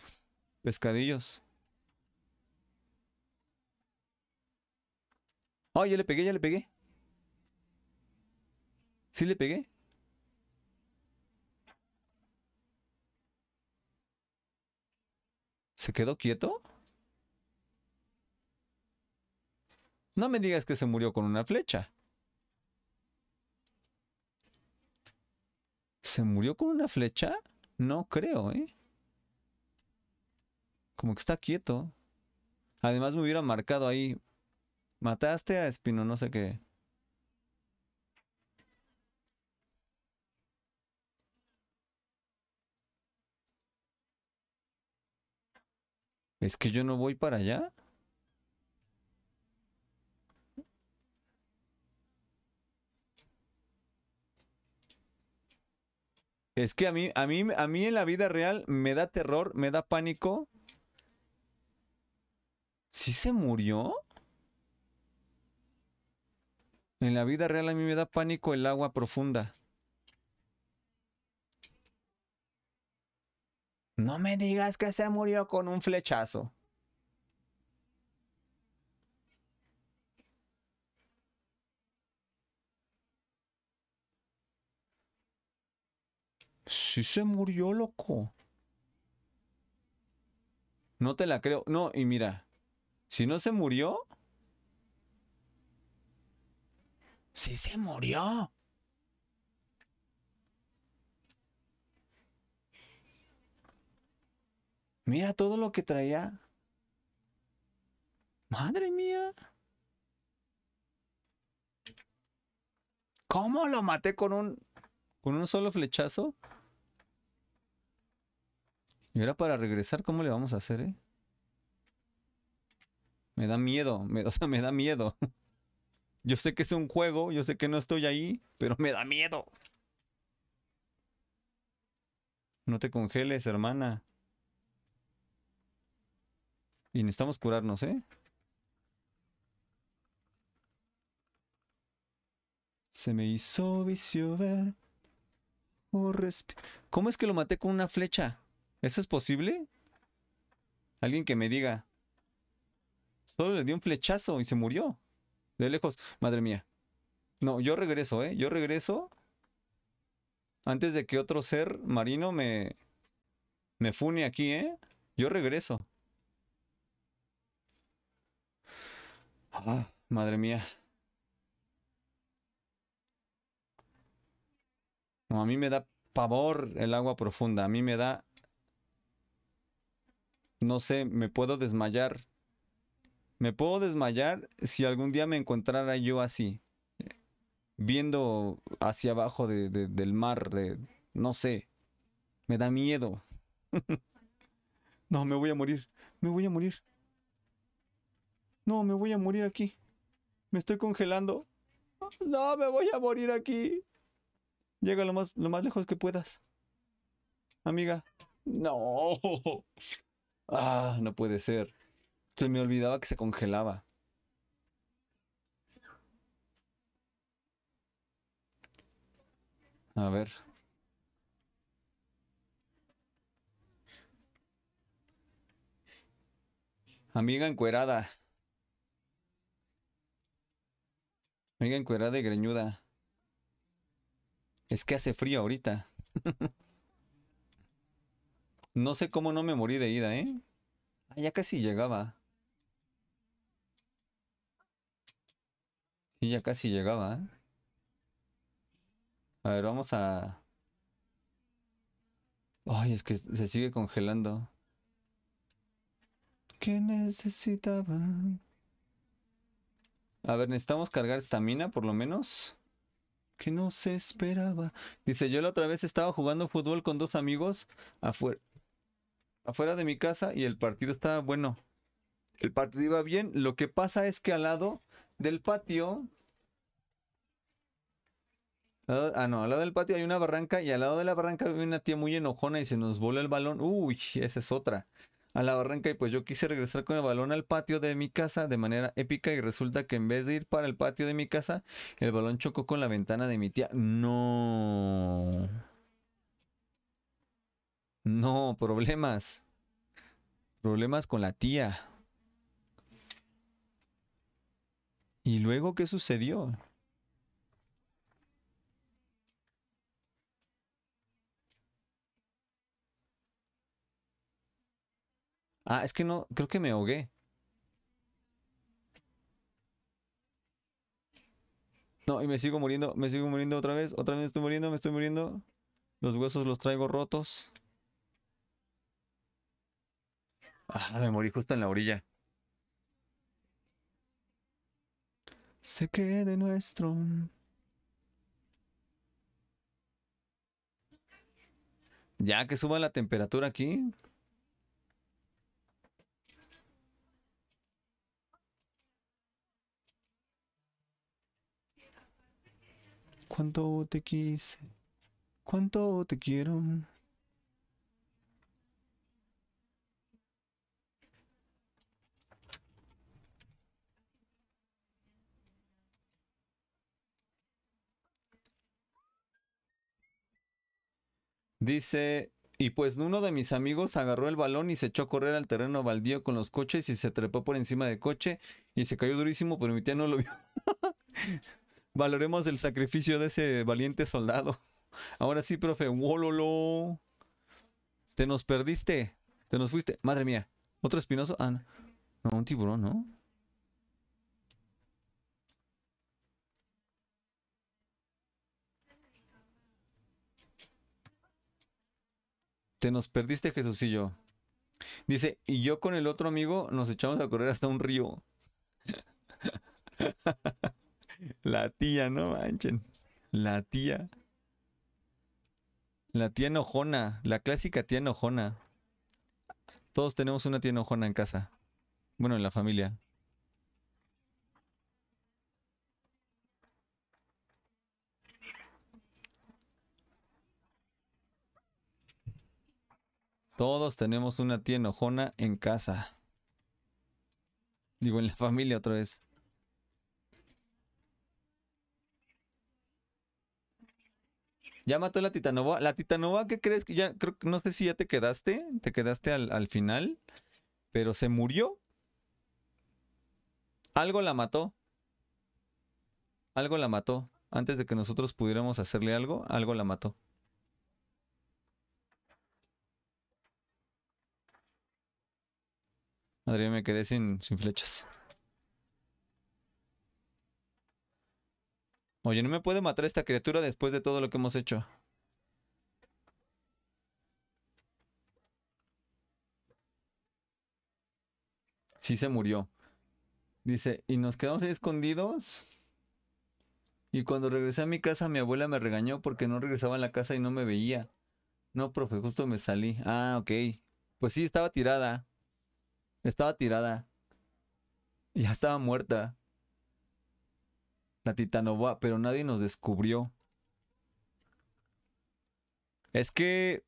pescadillos. Oh, ya le pegué, ya le pegué. ¿Sí le pegué? ¿Se quedó quieto? No me digas que se murió con una flecha. ¿Se murió con una flecha? No creo, ¿eh? Como que está quieto. Además me hubiera marcado ahí. Mataste a Espino, no sé qué. ¿Es que yo no voy para allá? Es que a mí, a mí, en la vida real me da terror, me da pánico. ¿Sí se murió? En la vida real a mí me da pánico el agua profunda. No me digas que se murió con un flechazo. Sí se murió, loco. No te la creo. No, y mira. Si no se murió. Sí se murió. Mira todo lo que traía. Madre mía. ¿Cómo lo maté con un con un solo flechazo? Y ahora para regresar, ¿cómo le vamos a hacer, eh? Me da miedo, me, me da miedo. Yo sé que es un juego, yo sé que no estoy ahí, pero me da miedo. No te congeles, hermana. Y necesitamos curarnos, ¿eh? Se me hizo vicio ver. ¿Cómo es que lo maté con una flecha? ¿Eso es posible? Alguien que me diga. Solo le dio un flechazo y se murió. De lejos. Madre mía. No, yo regreso, ¿eh? Yo regreso. Antes de que otro ser marino me. Me fune aquí, ¿eh? Yo regreso. Ah, madre mía. a mí me da pavor el agua profunda. A mí me da no sé, me puedo desmayar. Me puedo desmayar si algún día me encontrara yo así, viendo hacia abajo de, del mar, de, no sé, me da miedo. no, me voy a morir, me voy a morir. No, me voy a morir aquí. Me estoy congelando. No, me voy a morir aquí. Llega lo más, lo más lejos que puedas. Amiga. No. Ah, no puede ser. Se me olvidaba que se congelaba. A ver. Amiga encuerada. Amiga encuerada y greñuda. Es que hace frío ahorita. No sé cómo no me morí de ida, ¿eh? Ah, ya casi llegaba. Y ya casi llegaba, ¿eh? A ver, vamos a... Ay, es que se sigue congelando. ¿Qué necesitaba? A ver, necesitamos cargar estamina, por lo menos. Que no se esperaba. Dice, yo la otra vez estaba jugando fútbol con dos amigos afuera, afuera de mi casa y el partido estaba bueno. El partido iba bien. Lo que pasa es que al lado del patio. Ah, no, al lado del patio hay una barranca y al lado de la barranca vive una tía muy enojona y se nos voló el balón. Uy, esa es otra. A la barranca y pues yo quise regresar con el balón al patio de mi casa de manera épica y resulta que en vez de ir para el patio de mi casa, el balón chocó con la ventana de mi tía. No. No, problemas. Problemas con la tía. ¿Y luego qué sucedió? Ah, es que no, creo que me ahogué. No, y me sigo muriendo, me sigo muriendo otra vez, otra vez estoy muriendo, me estoy muriendo. Los huesos los traigo rotos. Ah, me morí justo en la orilla. Se quede nuestro. Ya que suba la temperatura aquí. Cuánto te quise, cuánto te quiero. Dice, y pues uno de mis amigos agarró el balón y se echó a correr al terreno baldío con los coches y se trepó por encima del coche y se cayó durísimo, pero mi tía no lo vio. Valoremos el sacrificio de ese valiente soldado. Ahora sí, profe, wololo. Te nos perdiste, te nos fuiste. Madre mía, otro espinoso. Ah, no, no un tiburón, ¿no? Te nos perdiste, Jesús y yo. Dice, y yo con el otro amigo nos echamos a correr hasta un río. La tía, no manchen. La tía. La tía enojona. La clásica tía enojona. Todos tenemos una tía enojona en casa. Bueno, en la familia. Todos tenemos una tía enojona en casa. Digo, en la familia otra vez. Ya mató la Titanova. La Titanova, ¿qué crees que ya? Creo, no sé si ya te quedaste. Te quedaste al, al final. Pero se murió. Algo la mató. Algo la mató. Antes de que nosotros pudiéramos hacerle algo, algo la mató. Madre, me quedé sin, sin flechas. Oye, no me puede matar esta criatura después de todo lo que hemos hecho. Sí se murió. Dice, y nos quedamos ahí escondidos. Y cuando regresé a mi casa, mi abuela me regañó porque no regresaba a la casa y no me veía. No, profe, justo me salí. Ah, ok. Pues sí, estaba tirada. Estaba tirada. Ya estaba muerta. La titanoboa, pero nadie nos descubrió. Es que...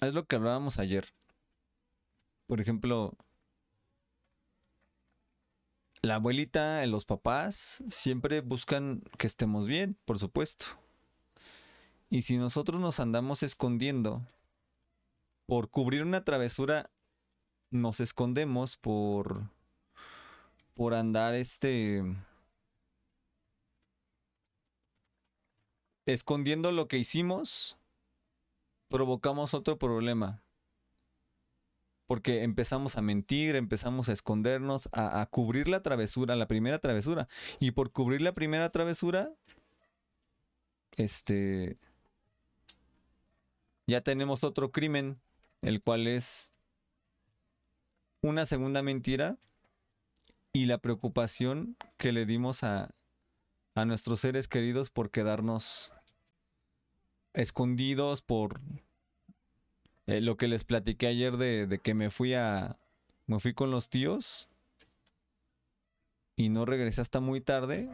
Es lo que hablábamos ayer. Por ejemplo, la abuelita, los papás, siempre buscan que estemos bien, por supuesto. Y si nosotros nos andamos escondiendo por cubrir una travesura nos escondemos por por andar este escondiendo lo que hicimos provocamos otro problema porque empezamos a mentir, empezamos a escondernos, a, cubrir la travesura, la primera travesura. Y por cubrir la primera travesura, este, ya tenemos otro crimen, el cual es una segunda mentira y la preocupación que le dimos a, nuestros seres queridos por quedarnos escondidos por eh, lo que les platiqué ayer de, de, que me fui a me fui con los tíos y no regresé hasta muy tarde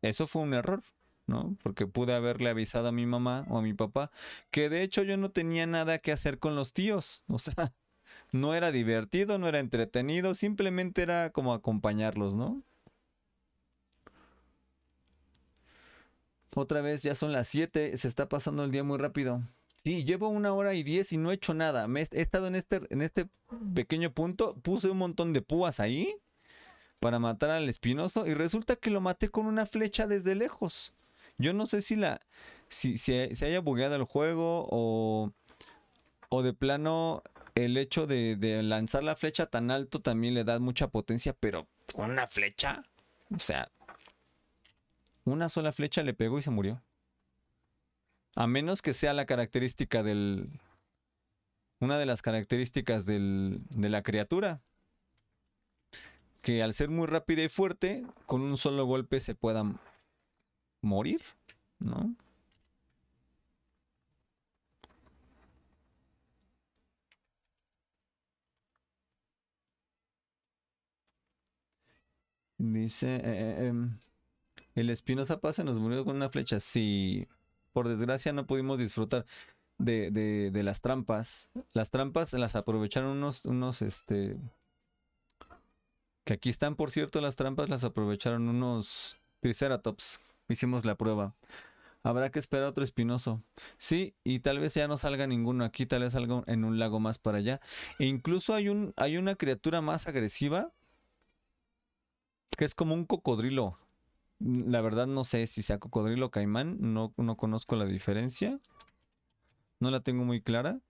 eso fue un error no porque pude haberle avisado a mi mamá o a mi papá que de hecho yo no tenía nada que hacer con los tíos o sea no era divertido, no era entretenido, simplemente era como acompañarlos, ¿no? Otra vez, ya son las 7, se está pasando el día muy rápido. Sí, llevo una hora y 10 y no he hecho nada. he estado en este, en este pequeño punto, puse un montón de púas ahí para matar al espinoso y resulta que lo maté con una flecha desde lejos. Yo no sé si la si se haya bugueado el juego o o de plano el hecho de, lanzar la flecha tan alto también le da mucha potencia, pero una flecha, o sea, una sola flecha le pegó y se murió. A menos que sea la característica del... Una de las características de la criatura. Que al ser muy rápida y fuerte, con un solo golpe se pueda morir, ¿no? Dice, eh, eh, em, el Espinosa pase nos murió con una flecha. Sí, por desgracia no pudimos disfrutar de, de, de las trampas. Las trampas las aprovecharon unos, unos, este... Que aquí están, por cierto, las trampas las aprovecharon unos Triceratops. Hicimos la prueba. Habrá que esperar otro espinoso. Sí, y tal vez ya no salga ninguno aquí, tal vez salga en un lago más para allá. E incluso hay, un, hay una criatura más agresiva que es como un cocodrilo. Mm, la verdad no sé si sea cocodrilo o caimán, no, conozco la diferencia. No la tengo muy clara.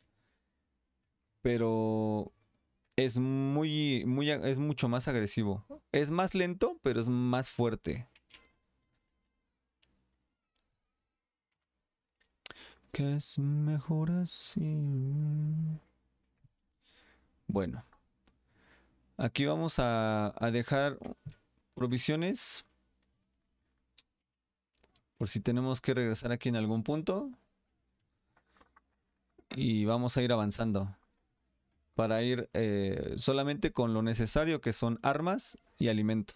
Pero es muy, muy, es mucho más agresivo. Es más lento, pero es más fuerte. Que es mejor así. Bueno. Aquí vamos a, a dejar Provisiones. Por si tenemos que regresar aquí en algún punto. Y vamos a ir avanzando. Para ir eh, solamente con lo necesario que son armas y alimento.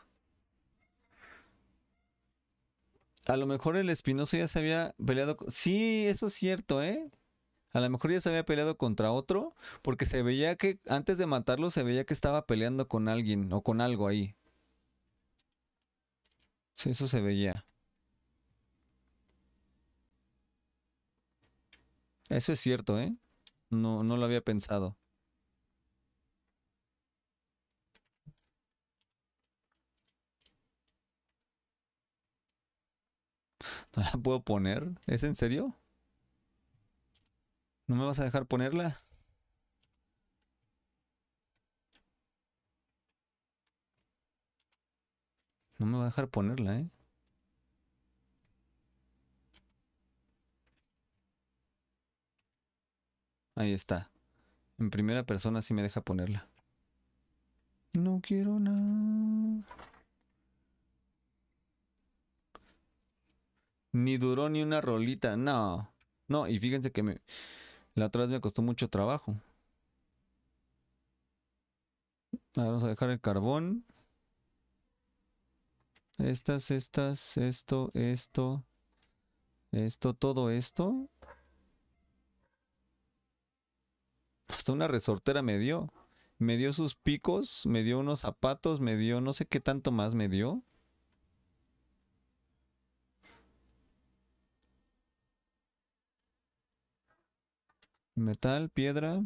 A lo mejor el Espinoso ya se había peleado. Sí, eso es cierto, ¿eh? A lo mejor ya se había peleado contra otro. Porque se veía que antes de matarlo se veía que estaba peleando con alguien o con algo ahí eso se veía. Eso es cierto, ¿eh? No, no lo había pensado. ¿No la puedo poner? ¿Es en serio? ¿No me vas a dejar ponerla? No me va a dejar ponerla, ¿eh? Ahí está. En primera persona sí me deja ponerla. No quiero nada. Ni duró ni una rolita, no. No, y fíjense que me... la otra vez me costó mucho trabajo. Ahora vamos a dejar el carbón estas, estas, esto, esto, esto, todo esto. Hasta una resortera me dio. Me dio sus picos, me dio unos zapatos, me dio no sé qué tanto más me dio. Metal, piedra.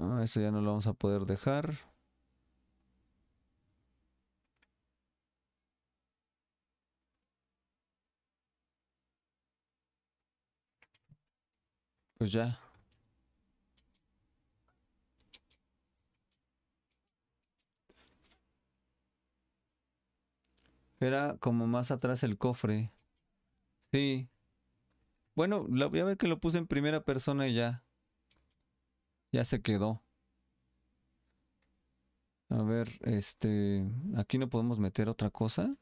Ah, eso ya no lo vamos a poder dejar. Pues ya. Era como más atrás el cofre. Sí. Bueno, la, ya ve que lo puse en primera persona y ya. Ya se quedó. A ver, este... Aquí no podemos meter otra cosa.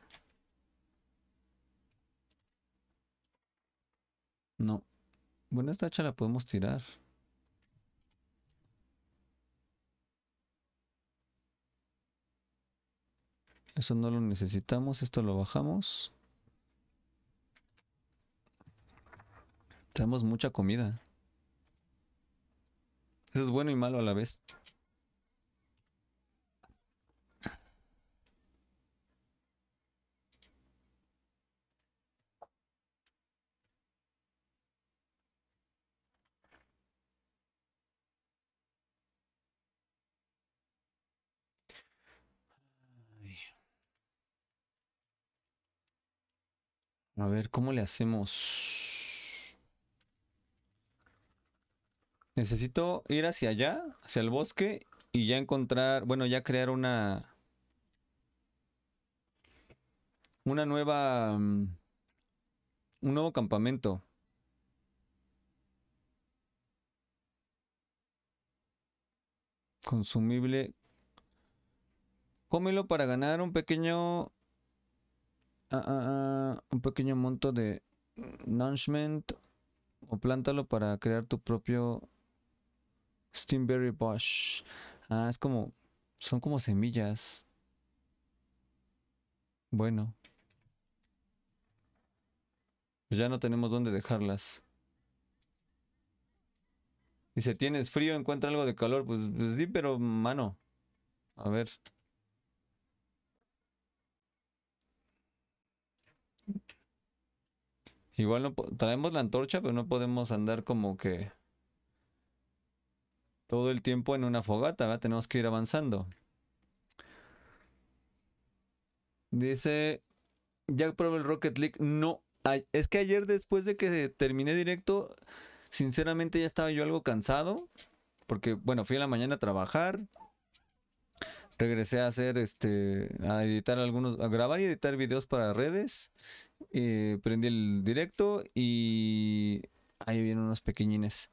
No. Bueno, esta hacha la podemos tirar. Eso no lo necesitamos. Esto lo bajamos. Traemos mucha comida. Eso es bueno y malo a la vez. A ver, ¿cómo le hacemos? Necesito ir hacia allá, hacia el bosque, y ya encontrar, bueno, ya crear una... Una nueva... Mm, un nuevo campamento. Consumible. Cómelo para ganar un pequeño... Ah, ah, ah, un pequeño monto de mm, nourishment. O plántalo para crear tu propio Steamberry Bush. Ah, es como. Son como semillas. Bueno. Pues ya no tenemos dónde dejarlas. Dice, tienes frío, encuentra algo de calor. Pues, sí, pues, pero mano. A ver. Igual no traemos la antorcha, pero no podemos andar como que todo el tiempo en una fogata, ¿verdad? Tenemos que ir avanzando. Dice, ya probé el Rocket League. No, es que ayer después de que terminé directo, sinceramente ya estaba yo algo cansado. Porque, bueno, fui a la mañana a trabajar. Regresé a hacer, este, a editar algunos, a grabar y editar videos para redes. Eh, prendí el directo y ahí vienen unos pequeñines.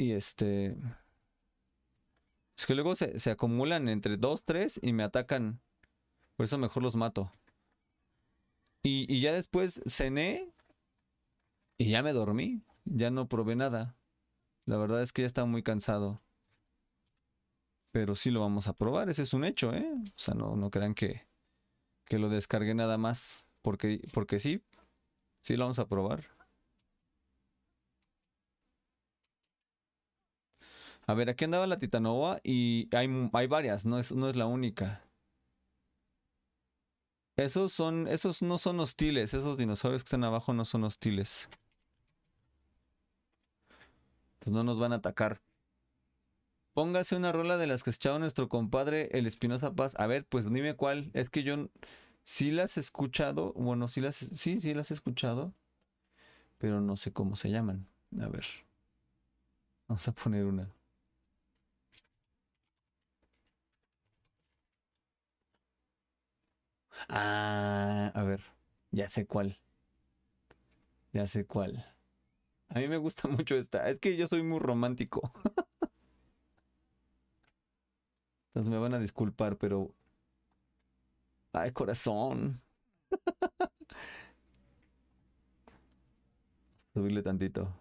Y este... Es que luego se, acumulan entre dos, tres y me atacan. Por eso mejor los mato. Y, ya después cené y ya me dormí. Ya no probé nada. La verdad es que ya estaba muy cansado. Pero sí lo vamos a probar, ese es un hecho, ¿eh? O sea, no, crean que, que lo descargué nada más. Porque, porque sí, sí lo vamos a probar. A ver, aquí andaba la Titanova y hay, hay varias, no es, no es la única. Esos, son, esos no son hostiles, esos dinosaurios que están abajo no son hostiles. Entonces no nos van a atacar. Póngase una rola de las que echaba nuestro compadre el Espinosa Paz. A ver, pues dime cuál. Es que yo sí las he escuchado. Bueno, sí las, sí, sí las he escuchado. Pero no sé cómo se llaman. A ver. Vamos a poner una. Ah, a ver, ya sé cuál. Ya sé cuál. A mí me gusta mucho esta. Es que yo soy muy romántico. Entonces me van a disculpar, pero... Ay, corazón. Subirle tantito.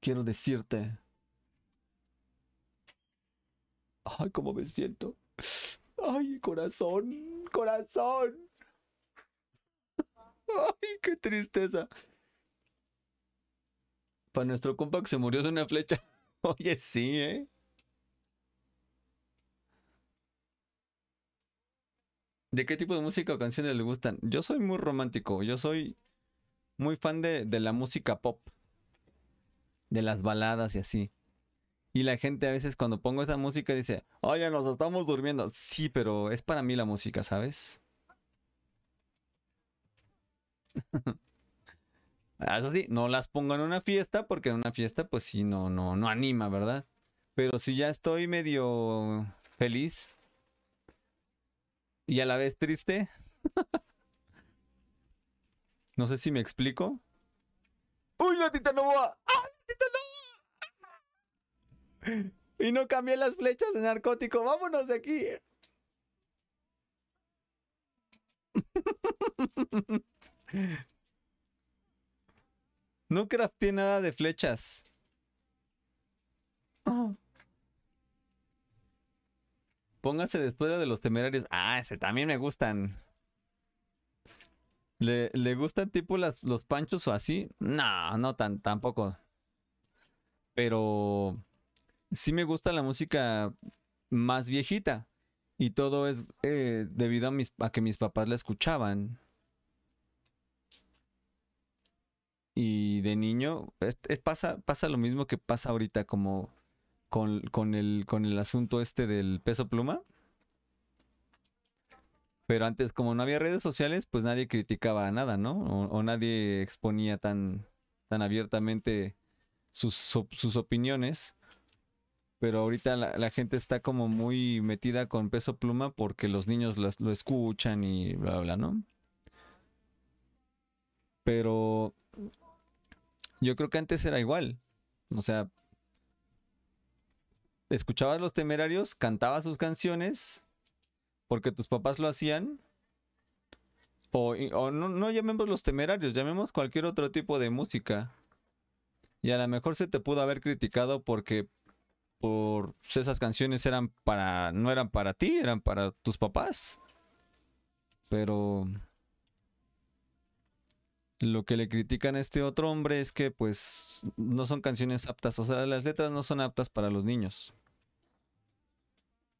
Quiero decirte. Ay, cómo me siento. Ay, corazón, corazón. Ay, qué tristeza. Para nuestro compa que se murió de una flecha. Oye, sí, ¿eh? ¿De qué tipo de música o canciones le gustan? Yo soy muy romántico, yo soy muy fan de, de la música pop, de las baladas y así. Y la gente a veces cuando pongo esa música dice, oye, nos estamos durmiendo. Sí, pero es para mí la música, ¿sabes? Eso sí, no las pongo en una fiesta, porque en una fiesta, pues sí, no, no, no anima, ¿verdad? Pero si ya estoy medio feliz y a la vez triste. no sé si me explico. ¡Uy, la titanoboa! ¡Ah, la y no cambié las flechas de narcótico. Vámonos de aquí. No crafté nada de flechas. Póngase después de los temerarios. Ah, ese también me gustan. ¿Le, gustan tipo los panchos o así? No, no tan, tampoco. Pero sí me gusta la música más viejita. Y todo es eh, debido a, mis, a que mis papás la escuchaban. Y de niño pasa, pasa lo mismo que pasa ahorita como con, con, el, con el asunto este del peso pluma. Pero antes, como no había redes sociales, pues nadie criticaba nada, ¿no? O, nadie exponía tan, tan abiertamente sus, sus opiniones pero ahorita la, gente está como muy metida con peso pluma porque los niños lo escuchan y bla, bla, ¿no? Pero yo creo que antes era igual. O sea, escuchabas los temerarios, cantabas sus canciones porque tus papás lo hacían. O, no, no llamemos los temerarios, llamemos cualquier otro tipo de música. Y a lo mejor se te pudo haber criticado porque por pues, esas canciones eran para no eran para ti, eran para tus papás. Pero lo que le critican a este otro hombre es que pues no son canciones aptas, o sea, las letras no son aptas para los niños.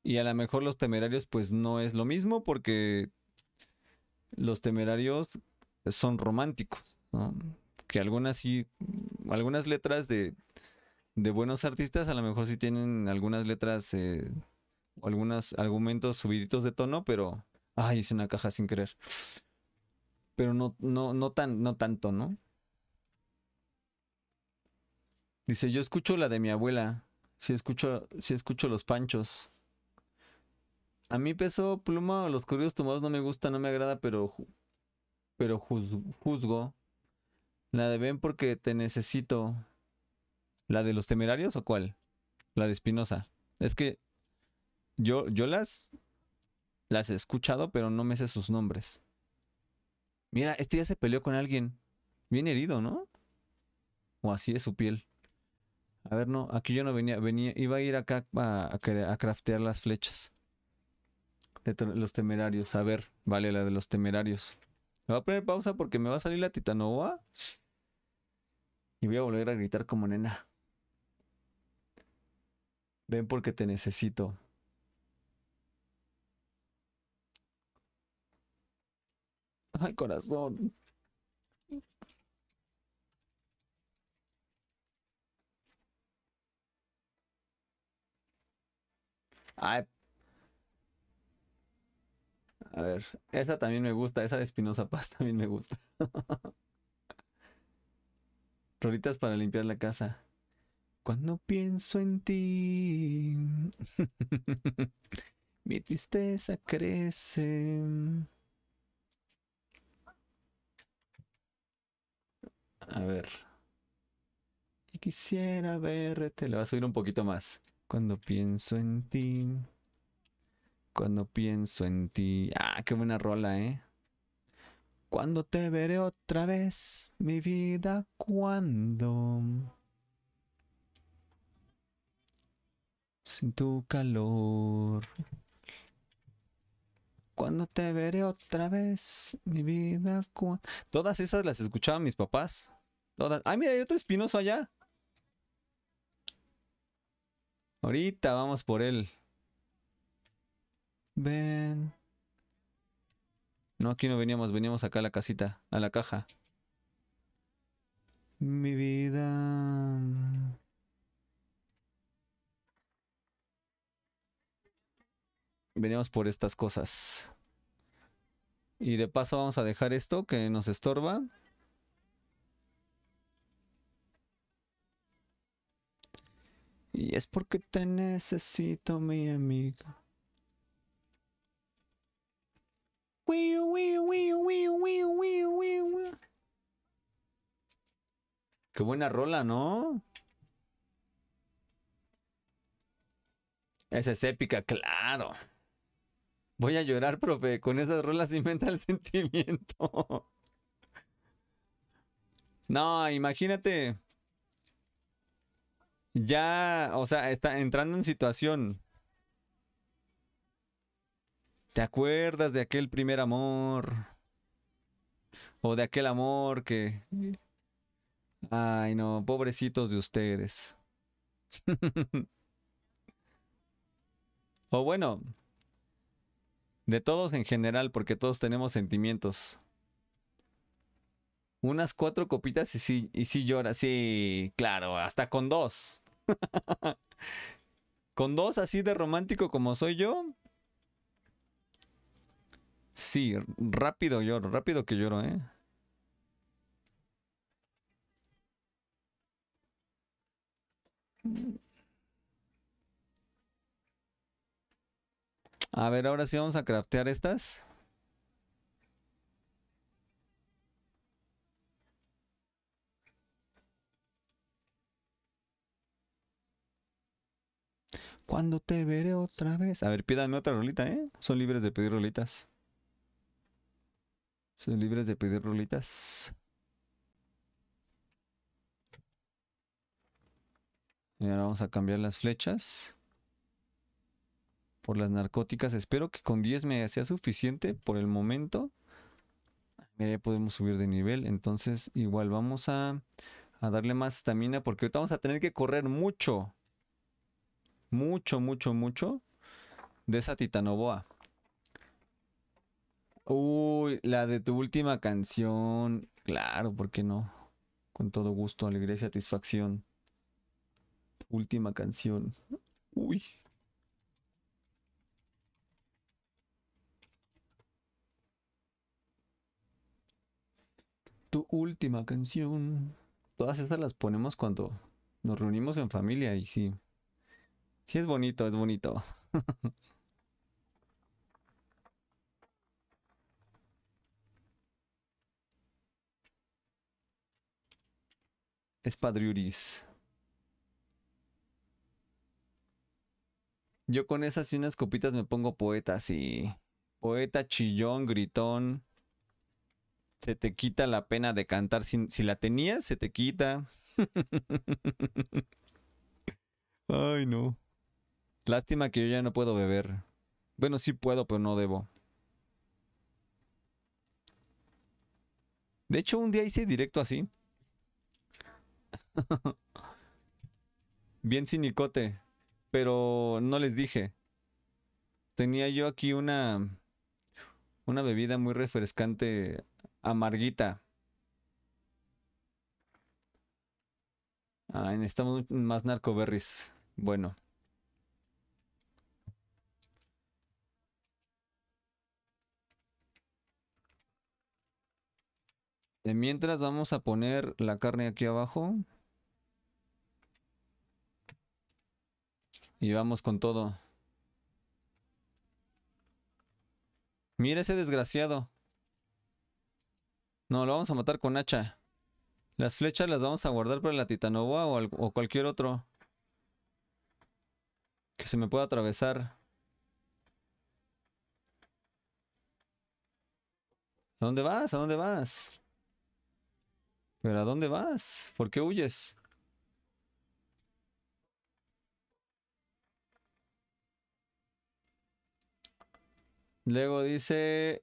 Y a lo mejor los temerarios pues no es lo mismo porque los temerarios son románticos, Que algunas sí, algunas letras de de buenos artistas, a lo mejor sí tienen algunas letras, eh, algunos argumentos subiditos de tono, pero. Ay, hice una caja sin querer. Pero no, no, no, tan, no tanto, ¿no? Dice, yo escucho la de mi abuela. Si escucho, si escucho los panchos. A mí peso, pluma o los corridos tomados no me gusta, no me agrada, pero, pero juzgo. La de Ben, porque te necesito. ¿La de los temerarios o cuál? La de Espinosa. Es que yo, yo las, las he escuchado, pero no me sé sus nombres. Mira, este ya se peleó con alguien. Bien herido, ¿no? O así es su piel. A ver, no, aquí yo no venía, venía, iba a ir acá a, craftear las flechas. De los temerarios, a ver, vale, la de los temerarios. Me voy a poner pausa porque me va a salir la titanoa. Y voy a volver a gritar como nena. Ven porque te necesito. Ay, corazón. Ay. A ver, esa también me gusta, esa de Espinosa Paz también me gusta. Rolitas para limpiar la casa. Cuando pienso en ti, mi tristeza crece. A ver. Y quisiera verte. Le va a subir un poquito más. Cuando pienso en ti. Cuando pienso en ti. Ah, qué buena rola, ¿eh? Cuando te veré otra vez, mi vida, cuando. sin tu calor. Cuando te veré otra vez, mi vida. Todas esas las escuchaban mis papás. Todas. Ah, mira, hay otro espinoso allá. Ahorita vamos por él. Ven. No, aquí no veníamos, veníamos acá a la casita, a la caja. Mi vida. veníamos por estas cosas. Y de paso vamos a dejar esto que nos estorba. Y es porque te necesito, mi amigo. Qué buena rola, ¿no? Esa es épica, claro. Voy a llorar, profe. Con esas rolas inventa el sentimiento. no, imagínate. Ya, o sea, está entrando en situación. ¿Te acuerdas de aquel primer amor? O de aquel amor que... Ay, no, pobrecitos de ustedes. o bueno, de todos en general, porque todos tenemos sentimientos. Unas cuatro copitas y sí, y sí llora. Sí, claro, hasta con dos. con dos así de romántico como soy yo. Sí, rápido lloro, rápido que lloro, ¿eh? A ver, ahora sí vamos a craftear estas. Cuando te veré otra vez? A ver, pídanme otra rolita, ¿eh? Son libres de pedir rolitas. Son libres de pedir rolitas. Y ahora vamos a cambiar las flechas por las narcóticas. Espero que con 10 me sea suficiente por el momento. Mira, ya podemos subir de nivel. Entonces, igual vamos a, darle más estamina porque ahorita vamos a tener que correr mucho. Mucho, mucho, mucho de esa titanoboa. Uy, la de tu última canción. Claro, ¿por qué no? Con todo gusto, alegría y satisfacción. Última canción. Uy. tu última canción. Todas estas las ponemos cuando nos reunimos en familia y sí. Sí es bonito, es bonito. es Padriuris. Yo con esas y unas copitas me pongo poeta, sí. Poeta, chillón, gritón. Se te quita la pena de cantar. Si, la tenías, se te quita. Ay, no. Lástima que yo ya no puedo beber. Bueno, sí puedo, pero no debo. De hecho, un día hice directo así. Bien nicote. Pero no les dije. Tenía yo aquí una. Una bebida muy refrescante amarguita. Ah, necesitamos más narcoberries. Bueno. mientras vamos a poner la carne aquí abajo. Y vamos con todo. Mira ese desgraciado. No, lo vamos a matar con hacha. Las flechas las vamos a guardar para la titanoboa o, o cualquier otro. Que se me pueda atravesar. ¿A dónde vas? ¿A dónde vas? ¿Pero a dónde vas? ¿Por qué huyes? Luego dice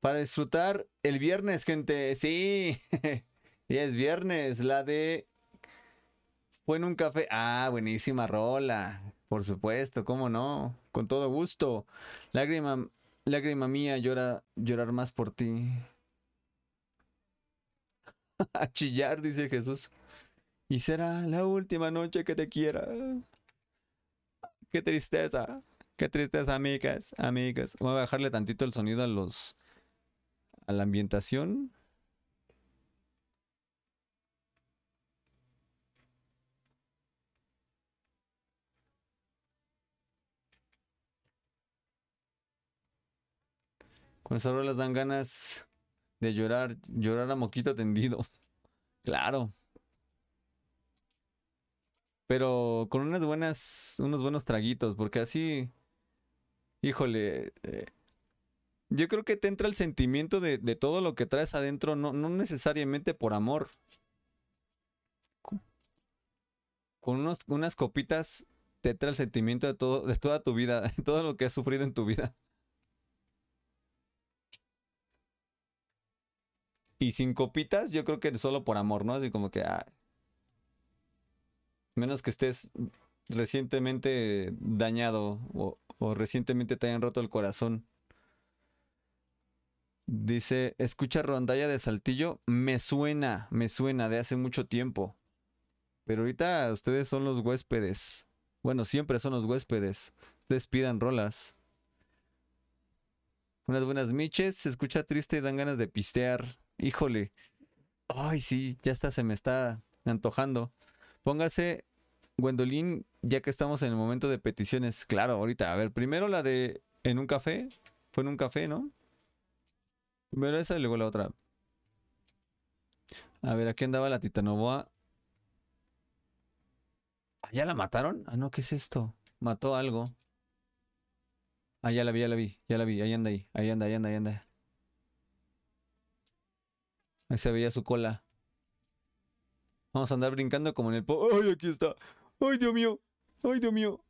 para disfrutar el viernes, gente. Sí. es viernes. La de. Fue en un café. Ah, buenísima rola. Por supuesto, cómo no. Con todo gusto. Lágrima, lágrima mía, llora, llorar más por ti. A chillar, dice Jesús. Y será la última noche que te quiera. Qué tristeza. Qué tristeza, amigas, amigas. Voy a bajarle tantito el sonido a los a la ambientación. Con esas las dan ganas de llorar, llorar a moquito tendido. claro. Pero con unas buenas, unos buenos traguitos, porque así, híjole, eh, yo creo que te entra el sentimiento de, todo lo que traes adentro, no, necesariamente por amor. Con unas copitas te entra el sentimiento de, todo, de toda tu vida, de todo lo que has sufrido en tu vida. Y sin copitas, yo creo que solo por amor, ¿no? Así como que. Ah, menos que estés recientemente dañado o, o recientemente te hayan roto el corazón. Dice, escucha rondalla de Saltillo, me suena, me suena de hace mucho tiempo. Pero ahorita ustedes son los huéspedes. Bueno, siempre son los huéspedes. Ustedes pidan rolas. Unas buenas miches, se escucha triste y dan ganas de pistear. Híjole. Ay, sí, ya está, se me está antojando. Póngase, Gwendolyn, ya que estamos en el momento de peticiones. Claro, ahorita, a ver, primero la de En un café. Fue en un café, ¿no? Primero esa y luego la otra. A ver, aquí andaba la titanoboa. Ah, ¿Ya la mataron? Ah, no, ¿qué es esto? Mató algo. Ah, ya la vi, ya la vi, ya la vi. Ahí anda, ahí, ahí anda, ahí anda, ahí anda. Ahí se veía su cola. Vamos a andar brincando como en el... Po ¡Ay, aquí está! ¡Ay, Dios mío! ¡Ay, Dios mío!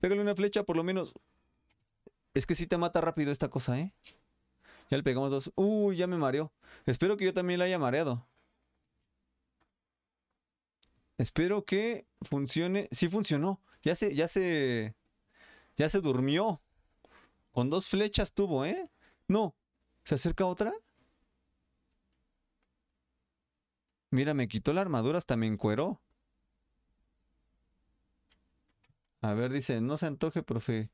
Pégale una flecha, por lo menos. Es que sí te mata rápido esta cosa, ¿eh? Ya le pegamos dos. Uy, ya me mareó. Espero que yo también la haya mareado. Espero que funcione. Sí funcionó. Ya se, ya se, ya se durmió. Con dos flechas tuvo, ¿eh? No. ¿Se acerca otra? Mira, me quitó la armadura hasta me encueró. A ver, dice, no se antoje, profe.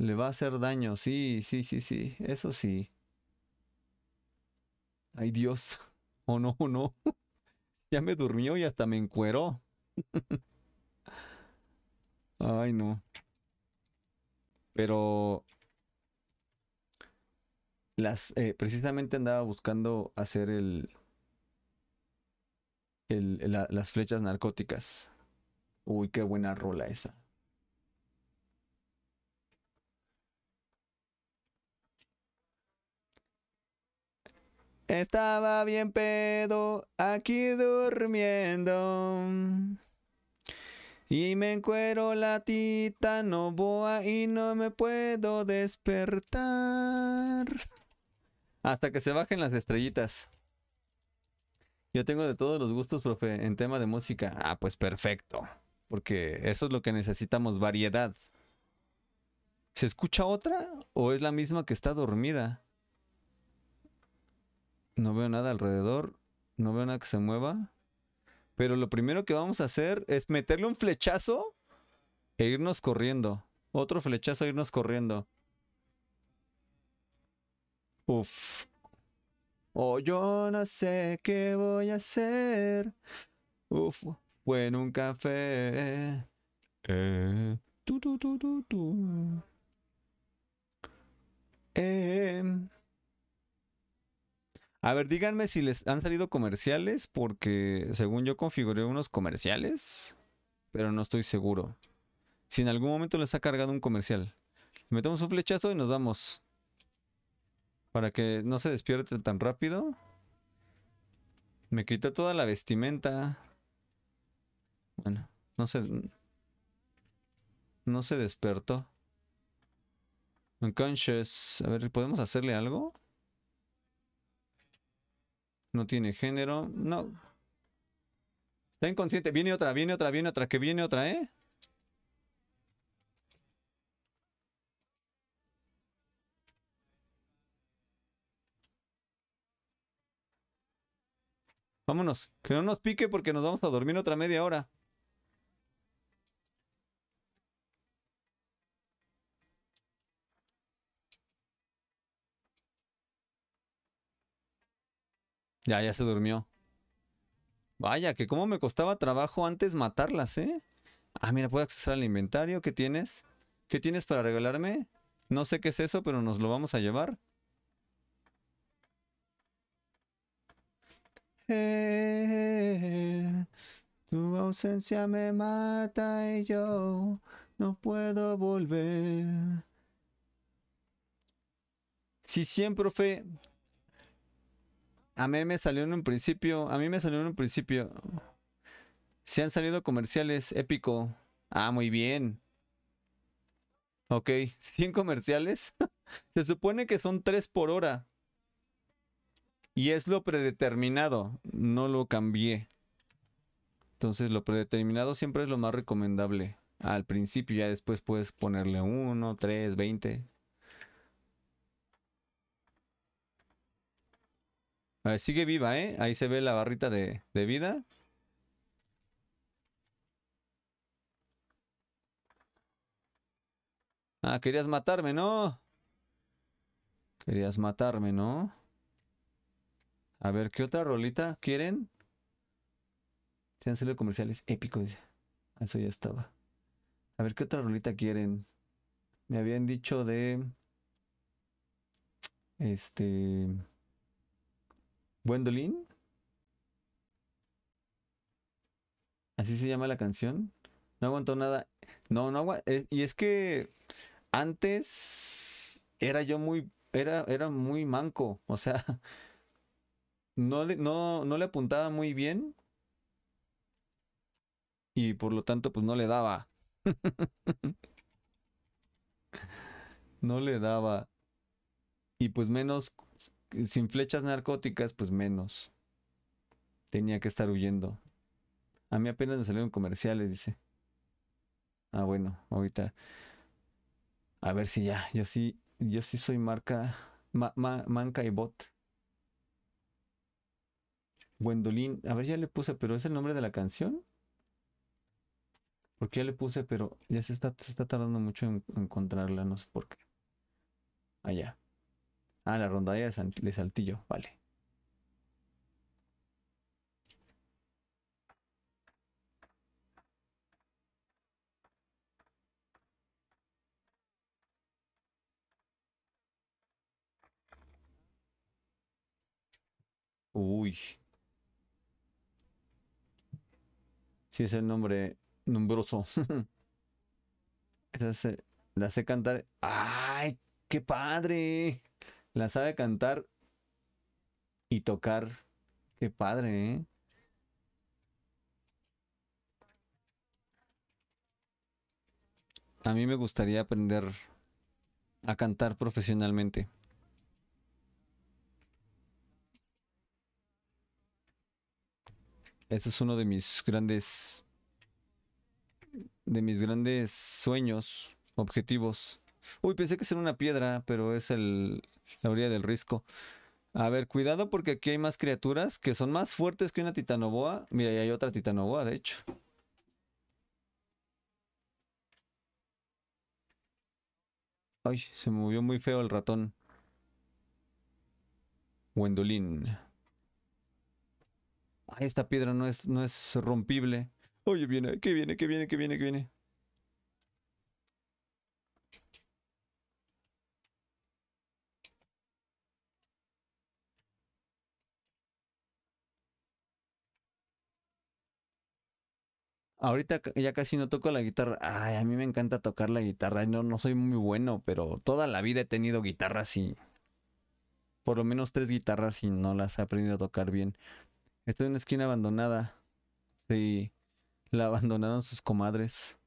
Le va a hacer daño, sí, sí, sí, sí, eso sí. Ay Dios, oh no, oh no. ya me durmió y hasta me encueró. Ay no. Pero las eh, precisamente andaba buscando hacer el, las flechas narcóticas. Uy, qué buena rola esa. Estaba bien pedo aquí durmiendo. Y me encuero la tita no voy y no me puedo despertar. Hasta que se bajen las estrellitas. Yo tengo de todos los gustos, profe, en tema de música. Ah, pues perfecto. Porque eso es lo que necesitamos, variedad. ¿Se escucha otra o es la misma que está dormida? No veo nada alrededor. No veo nada que se mueva. Pero lo primero que vamos a hacer es meterle un flechazo e irnos corriendo. Otro flechazo e irnos corriendo. Uf. Oh, yo no sé qué voy a hacer. Uf, fue en un café. Eh. Tu, tu, tu, tu, tu. Eh. A ver, díganme si les han salido comerciales, porque según yo configuré unos comerciales, pero no estoy seguro. Si en algún momento les ha cargado un comercial. Metemos un flechazo y nos vamos. Para que no se despierte tan rápido. Me quita toda la vestimenta. Bueno, no se... No se despertó. Unconscious. A ver, ¿podemos hacerle algo? No tiene género. No. Está inconsciente. Viene otra, viene otra, viene otra. Que viene otra, ¿eh? Vámonos. Que no nos pique porque nos vamos a dormir otra media hora. Ya, ya se durmió. Vaya, que cómo me costaba trabajo antes matarlas, ¿eh? Ah, mira, puedo acceder al inventario. ¿Qué tienes? ¿Qué tienes para regalarme? No sé qué es eso, pero nos lo vamos a llevar. Eh, tu ausencia me mata y yo no puedo volver. Sí, siempre, profe. A mí me salió en un principio. A mí me salió en un principio. Se han salido comerciales épico. Ah, muy bien. Ok, 100 comerciales. Se supone que son 3 por hora. Y es lo predeterminado. No lo cambié. Entonces lo predeterminado siempre es lo más recomendable. Al principio ya después puedes ponerle 1, 3, 20. Ver, sigue viva, ¿eh? Ahí se ve la barrita de, de vida. Ah, querías matarme, ¿no? Querías matarme, ¿no? A ver, ¿qué otra rolita quieren? Se han salido comerciales épicos. Eso ya estaba. A ver, ¿qué otra rolita quieren? Me habían dicho de... Este... Buendolín, Así se llama la canción. No aguantó nada. No, no aguantó. Eh, y es que antes era yo muy. Era, era muy manco. O sea. No le, no, no le apuntaba muy bien. Y por lo tanto, pues no le daba. no le daba. Y pues menos sin flechas narcóticas, pues menos. Tenía que estar huyendo. A mí apenas me salieron comerciales, dice. Ah, bueno, ahorita. A ver si ya. Yo sí, yo sí soy marca. manca y bot. Gwendolyn. A ver, ya le puse, pero ¿es el nombre de la canción? Porque ya le puse, pero ya se está, se está tardando mucho en encontrarla, no sé por qué. Allá. Ah, Ah, la rondalla de, Saltillo, vale. Uy. Sí, es el nombre numbroso. Esa se, la sé cantar. ¡Ay! ¡Qué padre! La sabe cantar y tocar. Qué padre, ¿eh? A mí me gustaría aprender a cantar profesionalmente. Eso es uno de mis grandes de mis grandes sueños, objetivos. Uy, pensé que era una piedra, pero es el la orilla del risco. A ver, cuidado porque aquí hay más criaturas que son más fuertes que una titanoboa. Mira, y hay otra titanoboa, de hecho. Ay, se movió muy feo el ratón. Wendolin. esta piedra no es, no es rompible. Oye, viene, que viene, que viene, que viene, que viene. Ahorita ya casi no toco la guitarra. Ay, a mí me encanta tocar la guitarra. No, no soy muy bueno, pero toda la vida he tenido guitarras y. Por lo menos tres guitarras y no las he aprendido a tocar bien. Estoy en una esquina abandonada. Sí, la abandonaron sus comadres.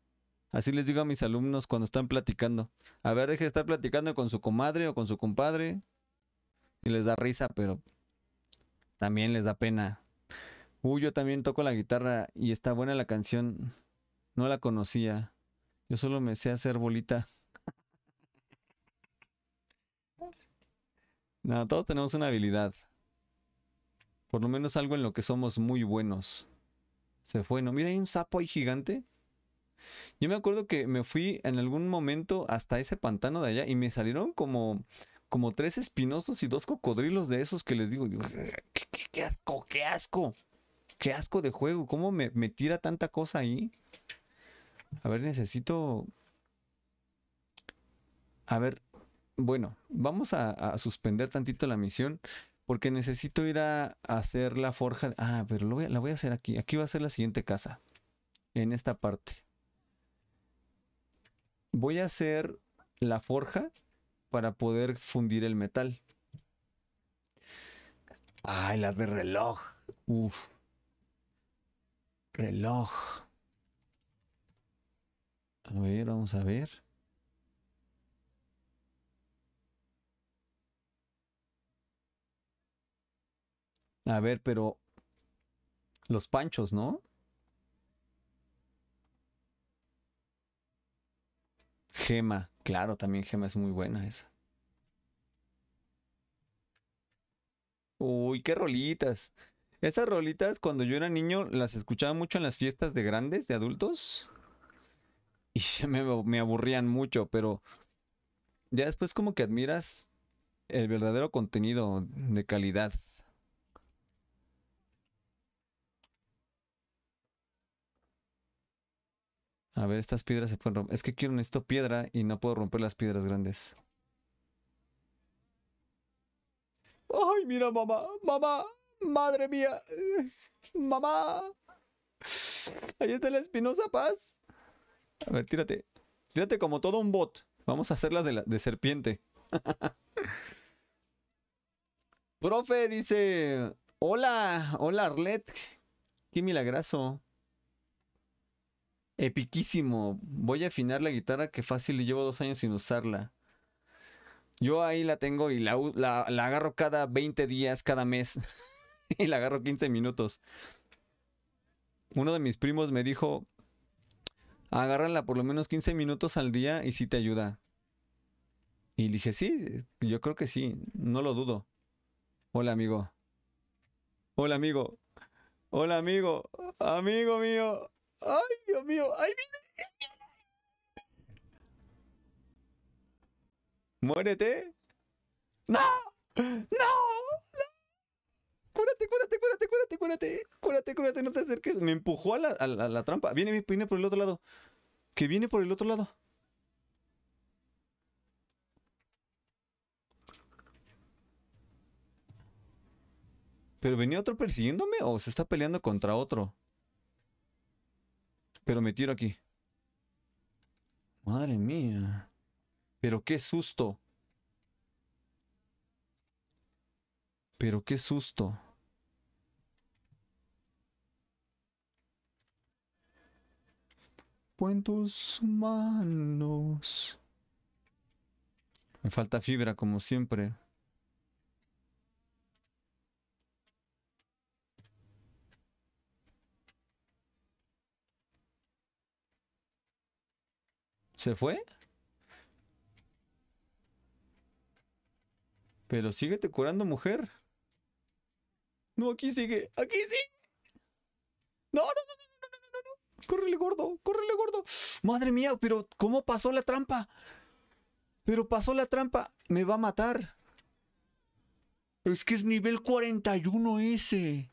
Así les digo a mis alumnos cuando están platicando. A ver, deje de estar platicando con su comadre o con su compadre. Y les da risa, pero también les da pena. Uy, uh, yo también toco la guitarra y está buena la canción. No la conocía. Yo solo me sé hacer bolita. no, todos tenemos una habilidad. Por lo menos algo en lo que somos muy buenos. Se fue, ¿no? Mira, hay un sapo ahí gigante. Yo me acuerdo que me fui en algún momento hasta ese pantano de allá y me salieron como, como tres espinosos y dos cocodrilos de esos que les digo, qué asco, qué asco qué asco de juego, ¿cómo me, tira tanta cosa ahí? A ver, necesito... A ver, bueno, vamos a, suspender tantito la misión porque necesito ir a, hacer la forja. Ah, pero la voy a hacer aquí. Aquí va a ser la siguiente casa, en esta parte. Voy a hacer la forja para poder fundir el metal. Ay, la de reloj. Uf. Reloj. A ver, vamos a ver. A ver, pero los panchos, ¿no? Gema, claro, también Gema es muy buena esa. Uy, qué rolitas. Esas rolitas cuando yo era niño las escuchaba mucho en las fiestas de grandes, de adultos. Y me, me aburrían mucho, pero ya después como que admiras el verdadero contenido de calidad. A ver, estas piedras se pueden romper. Es que quiero esto piedra y no puedo romper las piedras grandes. ¡Ay, mira, mamá! ¡Mamá! Madre mía. Mamá. Ahí está la Espinosa Paz. A ver, tírate. Tírate como todo un bot. Vamos a hacerla de, serpiente. Profe dice, hola, hola Arlet. Qué milagroso. Epiquísimo. Voy a afinar la guitarra que fácil llevo dos años sin usarla. Yo ahí la tengo y la, la, la agarro cada 20 días, cada mes. y la agarro 15 minutos. Uno de mis primos me dijo, agárrala por lo menos 15 minutos al día y si te ayuda. Y dije, sí, yo creo que sí, no lo dudo. Hola amigo. Hola amigo. Hola amigo. Amigo mío. Ay, Dios mío. Ay, mira. Muérete. No. No. No cúrate, cúrate, cúrate, cúrate, cúrate, cúrate, cúrate, no te acerques. Me empujó a la, trampa. Viene, viene por el otro lado. Que viene por el otro lado. ¿Pero venía otro persiguiéndome o se está peleando contra otro? Pero me tiro aquí. Madre mía. Pero qué susto. Pero qué susto. en humanos. Me falta fibra, como siempre. ¿Se fue? Pero síguete curando, mujer. No, aquí sigue. Aquí sí. No, no, no, no córrele gordo, córrele gordo. Madre mía, pero ¿cómo pasó la trampa? Pero pasó la trampa, me va a matar. Es que es nivel 41 ese.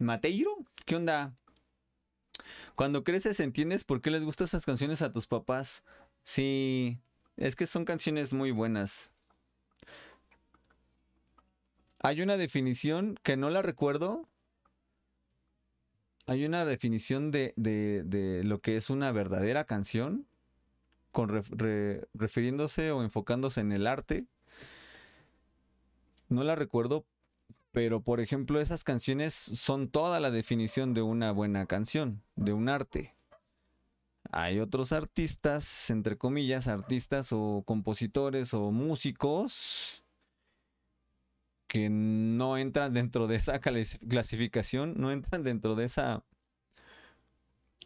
Mateiro, ¿qué onda? Cuando creces entiendes por qué les gustan esas canciones a tus papás. Sí, es que son canciones muy buenas. Hay una definición que no la recuerdo. Hay una definición de, lo que es una verdadera canción, con refiriéndose o enfocándose en el arte. No la recuerdo, pero por ejemplo esas canciones son toda la definición de una buena canción, de un arte. Hay otros artistas, entre comillas, artistas o compositores o músicos que no entran dentro de esa clasificación, no entran dentro de esa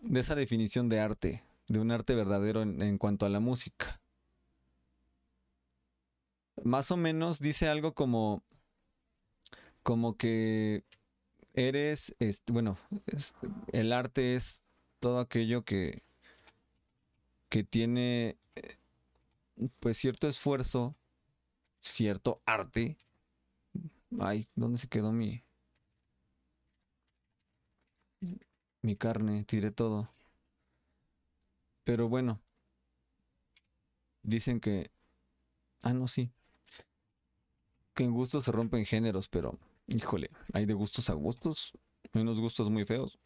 de esa definición de arte, de un arte verdadero en, cuanto a la música. Más o menos dice algo como como que eres, bueno, el arte es todo aquello que que tiene eh, pues cierto esfuerzo, cierto arte. Ay, ¿dónde se quedó mi mi carne? Tiré todo. Pero bueno, dicen que ah no sí. Que en gustos se rompen géneros, pero híjole, hay de gustos a gustos, hay unos gustos muy feos.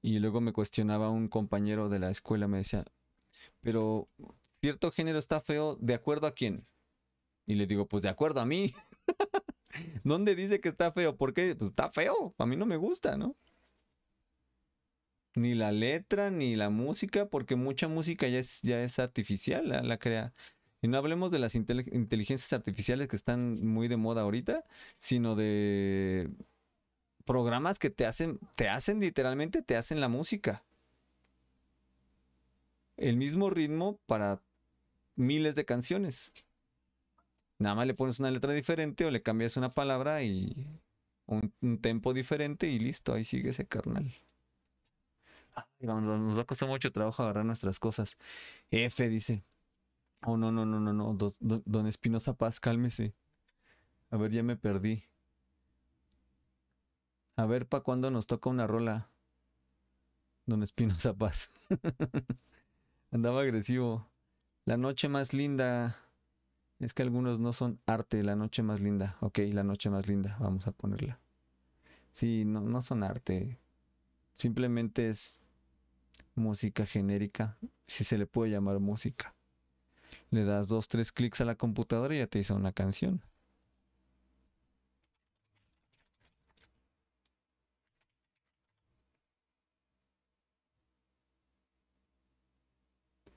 Y luego me cuestionaba un compañero de la escuela, me decía, pero cierto género está feo, ¿de acuerdo a quién? Y le digo, pues de acuerdo a mí. ¿Dónde dice que está feo? ¿Por qué? Pues está feo, a mí no me gusta, ¿no? Ni la letra, ni la música, porque mucha música ya es, ya es artificial, la, crea. Y no hablemos de las inteligencias artificiales que están muy de moda ahorita, sino de programas que te hacen, te hacen literalmente, te hacen la música el mismo ritmo para miles de canciones. Nada más le pones una letra diferente o le cambias una palabra y un, tempo diferente y listo, ahí sigue ese carnal. nos va a costar mucho trabajo agarrar nuestras cosas. F dice. Oh, no, no, no, no, no. don espinoza Paz, cálmese. A ver, ya me perdí. A ver, ¿pa' cuándo nos toca una rola? Don espinoza Paz. Andaba agresivo. La noche más linda. Es que algunos no son arte. La noche más linda. Ok, la noche más linda. Vamos a ponerla. Sí, no, no son arte. Simplemente es música genérica. Si se le puede llamar música. Le das dos, tres clics a la computadora y ya te hizo una canción.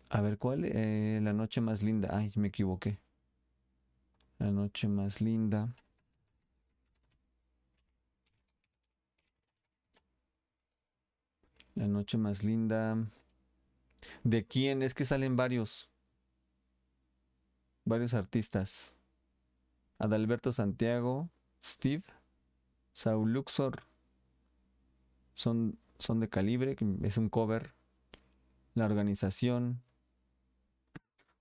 A ver, ¿cuál? Eh, la noche más linda. Ay, me equivoqué. La noche más linda. La noche más linda. ¿De quién? Es que salen varios. Varios artistas. Adalberto Santiago, Steve, Saul Luxor. Son, son de calibre, es un cover. La organización.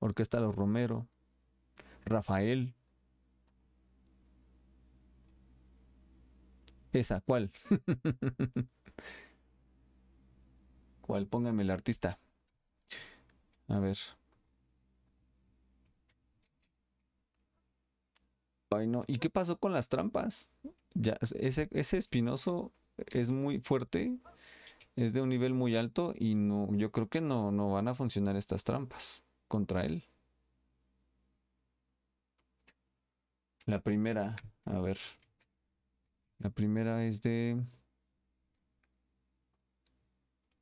Orquesta Los Romero, Rafael. Esa, ¿cuál? ¿Cuál? Póngame el artista. A ver. Ay, no. ¿Y qué pasó con las trampas? Ya, ese, espinoso es muy fuerte, es de un nivel muy alto y no, yo creo que no, no van a funcionar estas trampas contra él. La primera, a ver. La primera es de.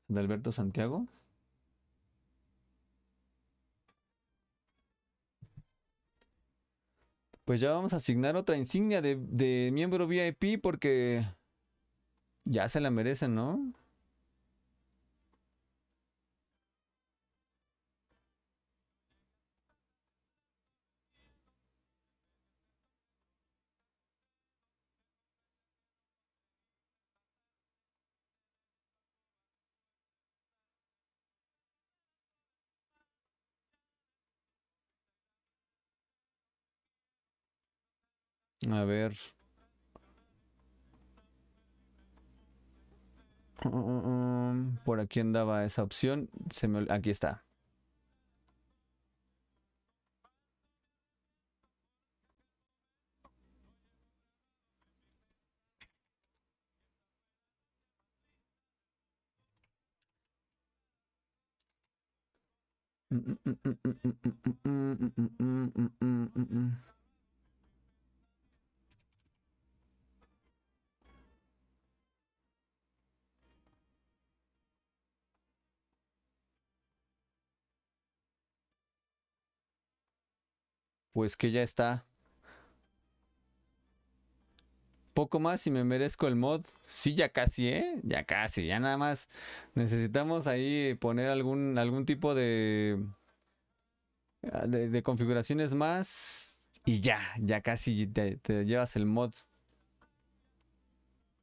de Alberto Santiago. Pues ya vamos a asignar otra insignia de, de miembro VIP porque ya se la merecen, ¿no? A ver. Mm, por aquí andaba esa opción. Se me, aquí está. Mm, mm, pues que ya está. Poco más y me merezco el mod. Sí, ya casi, ¿eh? Ya casi, ya nada más. Necesitamos ahí poner algún, algún tipo de, ah, de, configuraciones más. Y ya, ya casi te, te llevas el mod.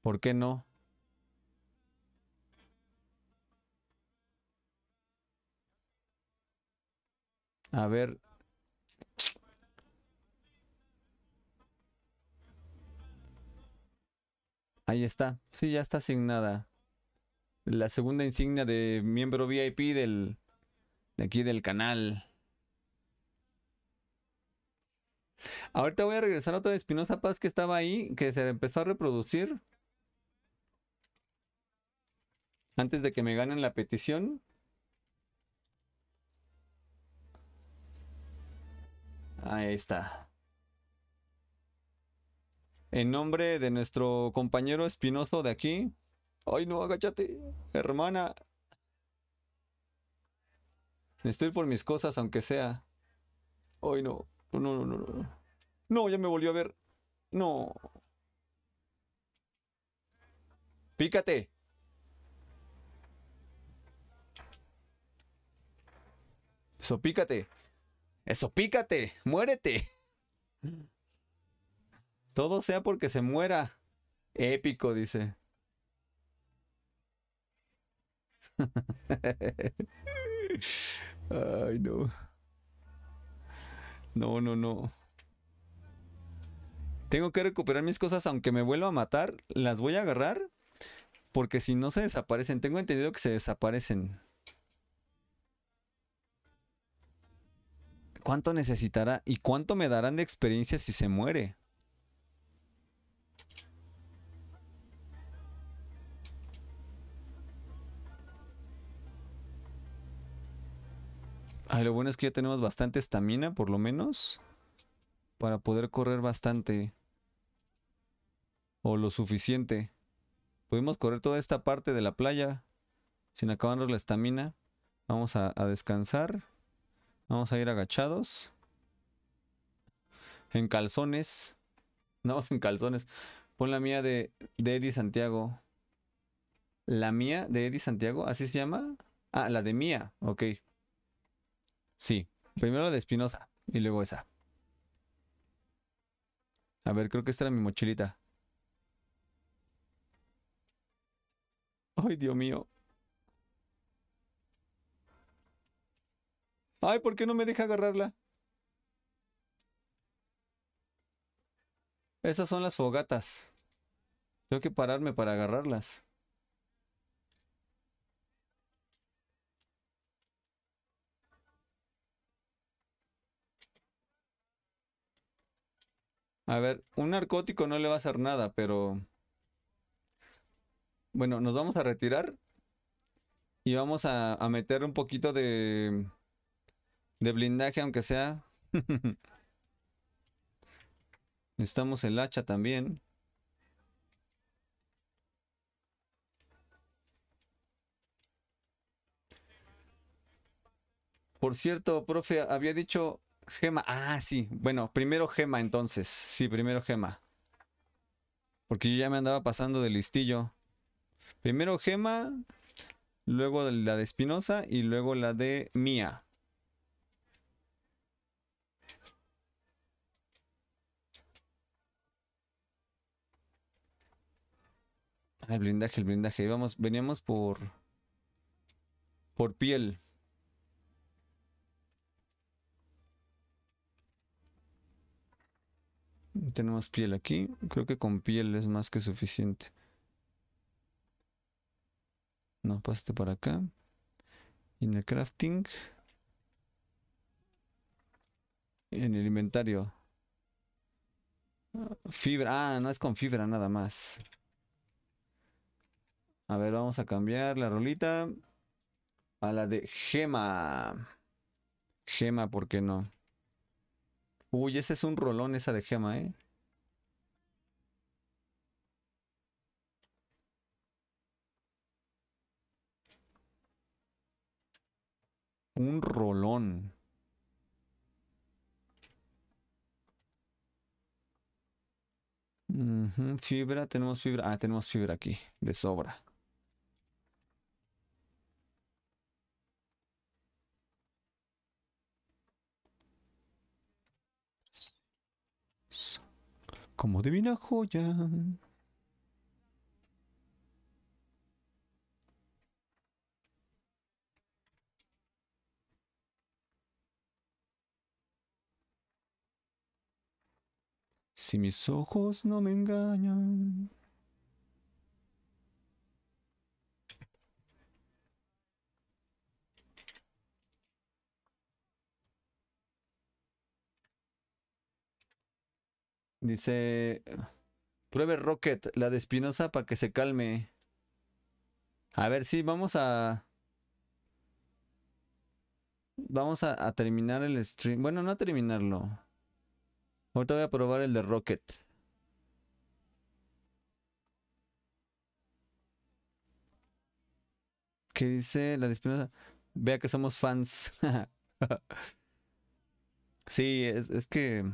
¿Por qué no? A ver, Ahí está. Sí, ya está asignada. La segunda insignia de miembro VIP del... De aquí del canal. Ahorita voy a regresar a otra de Espinosa Paz que estaba ahí, que se empezó a reproducir. Antes de que me ganen la petición. Ahí está. En nombre de nuestro compañero espinoso de aquí. Ay, no, agáchate, hermana. Estoy por mis cosas, aunque sea. Ay, no. No, no, no, no. No, ya me volvió a ver. No. Pícate. Eso pícate. Eso pícate. Muérete. Todo sea porque se muera. Épico, dice. Ay, no. No, no, no. Tengo que recuperar mis cosas, aunque me vuelva a matar, las voy a agarrar. Porque si no se desaparecen, tengo entendido que se desaparecen. ¿Cuánto necesitará y cuánto me darán de experiencia si se muere? lo bueno es que ya tenemos bastante estamina, por lo menos. Para poder correr bastante. O lo suficiente. Pudimos correr toda esta parte de la playa. Sin acabarnos la estamina. Vamos a, descansar. Vamos a ir agachados. En calzones. No, en calzones. Pon la mía de, de Eddie Santiago. ¿La mía de Eddie Santiago? ¿Así se llama? Ah, la de mía. Ok. Sí, primero la de Espinosa y luego esa. A ver, creo que esta era mi mochilita. Ay, Dios mío. Ay, ¿por qué no me deja agarrarla? Esas son las fogatas. Tengo que pararme para agarrarlas. A ver, un narcótico no le va a hacer nada, pero... Bueno, nos vamos a retirar. Y vamos a, meter un poquito de... De blindaje, aunque sea. Estamos el hacha también. Por cierto, profe, había dicho Gema. Ah, sí. Bueno, primero Gema entonces. Sí, primero Gema. Porque yo ya me andaba pasando de listillo. Primero Gema, luego la de Espinosa y luego la de Mía. Ah, el blindaje, el blindaje. veníamos por. Por piel. Tenemos piel aquí. Creo que con piel es más que suficiente. No, pase para acá. en el crafting. En el inventario. Fibra. Ah, no es con fibra nada más. A ver, vamos a cambiar la rolita a la de gema. Gema, ¿por qué no? Uy, ese es un rolón esa de gema, ¿eh? Un rolón. fibra, tenemos fibra. Ah, tenemos fibra aquí, de sobra. como divina joya. Si mis ojos no me engañan. Dice, pruebe Rocket, la de Espinosa, para que se calme. A ver, sí, vamos a... Vamos a, terminar el stream. Bueno, no a terminarlo. Ahorita voy a probar el de Rocket. ¿Qué dice la de Espinosa? Vea que somos fans. sí, es que...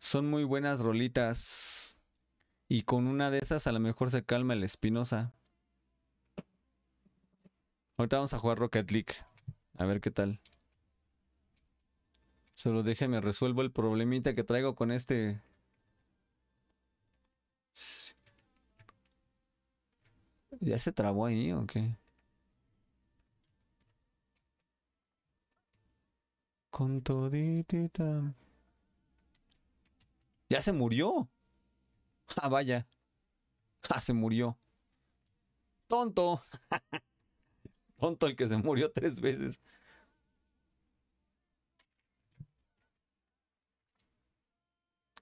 Son muy buenas rolitas. Y con una de esas a lo mejor se calma el Espinosa. Ahorita vamos a jugar Rocket League. A ver qué tal. Solo déjeme resuelvo el problemita que traigo con este. ¿Ya se trabó ahí o qué? Con toditita. Ya se murió. Ah, vaya. Ah, se murió. Tonto. Tonto el que se murió tres veces.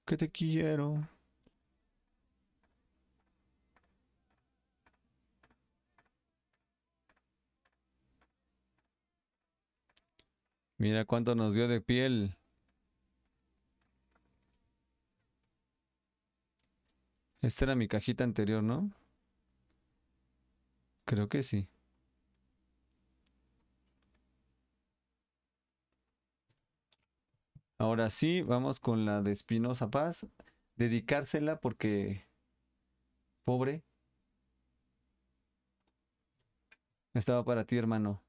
Que te quiero. Mira cuánto nos dio de piel. Esta era mi cajita anterior, ¿no? Creo que sí. Ahora sí, vamos con la de Espinosa Paz. Dedicársela porque... Pobre. Estaba para ti, hermano.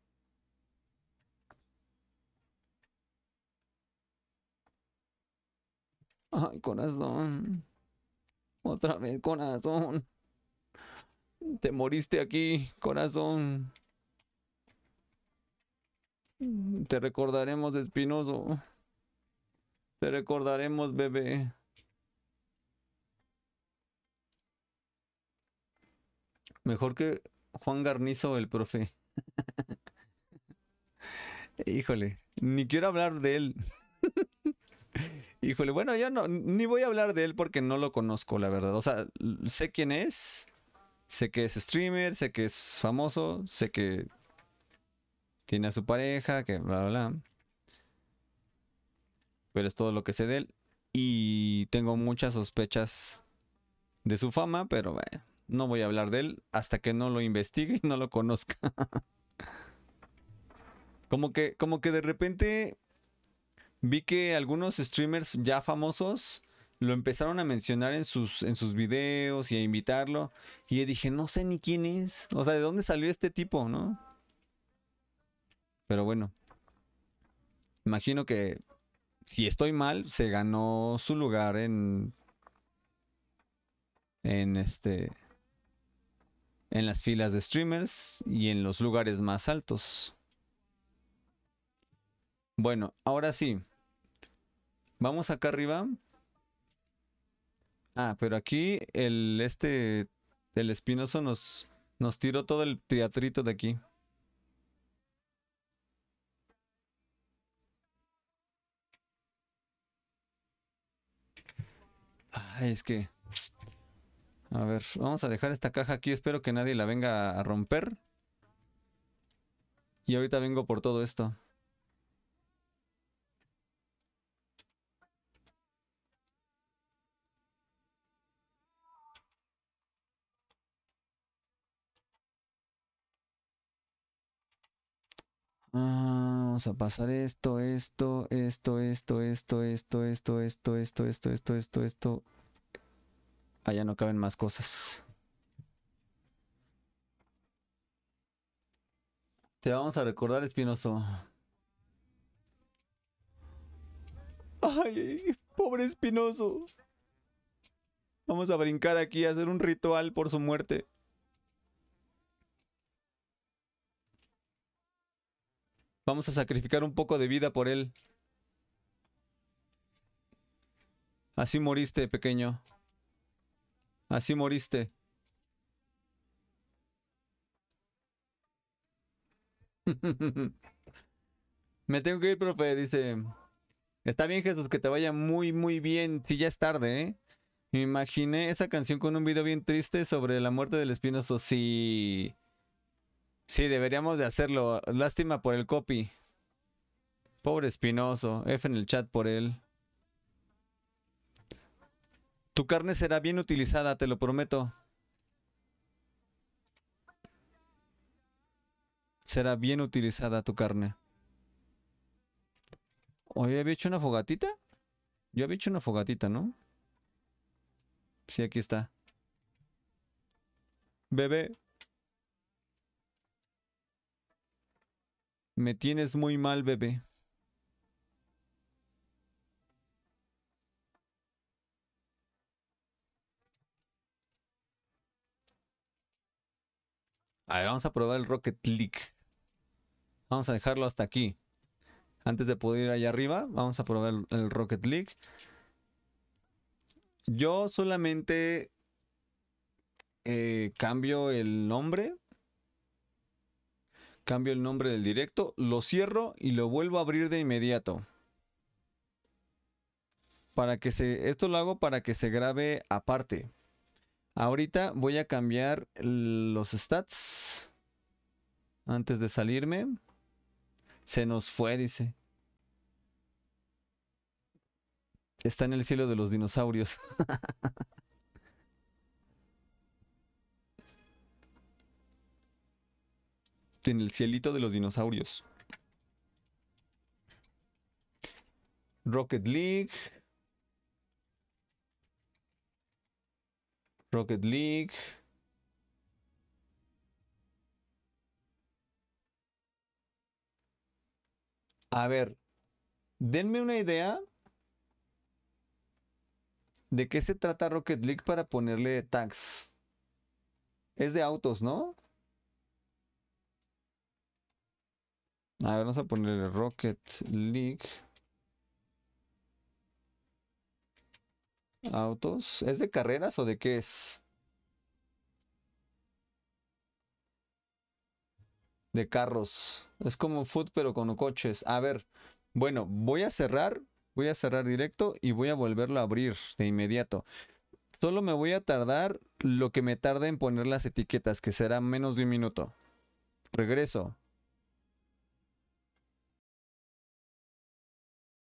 Ay, corazón. Otra vez, corazón. Te moriste aquí, corazón. Te recordaremos, Espinoso. Te recordaremos, bebé. Mejor que Juan Garnizo, el profe. Híjole, ni quiero hablar de él. Híjole, bueno, yo no, ni voy a hablar de él porque no lo conozco, la verdad. O sea, sé quién es, sé que es streamer, sé que es famoso, sé que tiene a su pareja, que bla, bla, bla. Pero es todo lo que sé de él. Y tengo muchas sospechas de su fama, pero bueno, no voy a hablar de él hasta que no lo investigue y no lo conozca. como que, como que de repente vi que algunos streamers ya famosos lo empezaron a mencionar en sus, en sus videos y a invitarlo. Y yo dije, no sé ni quién es. O sea, ¿de dónde salió este tipo, no? Pero bueno. Imagino que si estoy mal, se ganó su lugar en. En este. En las filas de streamers y en los lugares más altos. Bueno, ahora sí. Vamos acá arriba. Ah, pero aquí el este del Espinoso nos nos tiró todo el teatrito de aquí. Ay, es que a ver, vamos a dejar esta caja aquí, espero que nadie la venga a romper. Y ahorita vengo por todo esto. vamos a pasar esto, esto, esto, esto, esto, esto, esto, esto, esto, esto, esto, esto, esto. Allá no caben más cosas. Te vamos a recordar, Espinoso. Ay, pobre Espinoso. Vamos a brincar aquí a hacer un ritual por su muerte. Vamos a sacrificar un poco de vida por él. Así moriste, pequeño. Así moriste. Me tengo que ir, profe, dice. Está bien, Jesús, que te vaya muy, muy bien. Si sí, ya es tarde, ¿eh? Me imaginé esa canción con un video bien triste sobre la muerte del espinoso. Sí. Sí, deberíamos de hacerlo. Lástima por el copy. Pobre Espinoso. F en el chat por él. Tu carne será bien utilizada, te lo prometo. Será bien utilizada tu carne. Hoy había hecho una fogatita. Yo había hecho una fogatita, ¿no? Sí, aquí está. Bebé, Me tienes muy mal, bebé. A ver, vamos a probar el Rocket League. Vamos a dejarlo hasta aquí. Antes de poder ir allá arriba, vamos a probar el Rocket League. Yo solamente eh, cambio el nombre Cambio el nombre del directo, lo cierro y lo vuelvo a abrir de inmediato. Para que se, esto lo hago para que se grabe aparte. Ahorita voy a cambiar los stats. Antes de salirme. Se nos fue, dice. Está en el cielo de los dinosaurios. en el cielito de los dinosaurios. Rocket League. Rocket League. A ver, denme una idea de qué se trata Rocket League para ponerle tags. Es de autos, ¿no? A ver, vamos a ponerle Rocket League. Autos. ¿Es de carreras o de qué es? De carros. Es como un foot, pero con coches. A ver. Bueno, voy a cerrar. Voy a cerrar directo y voy a volverlo a abrir de inmediato. Solo me voy a tardar lo que me tarda en poner las etiquetas, que será menos de un minuto. Regreso.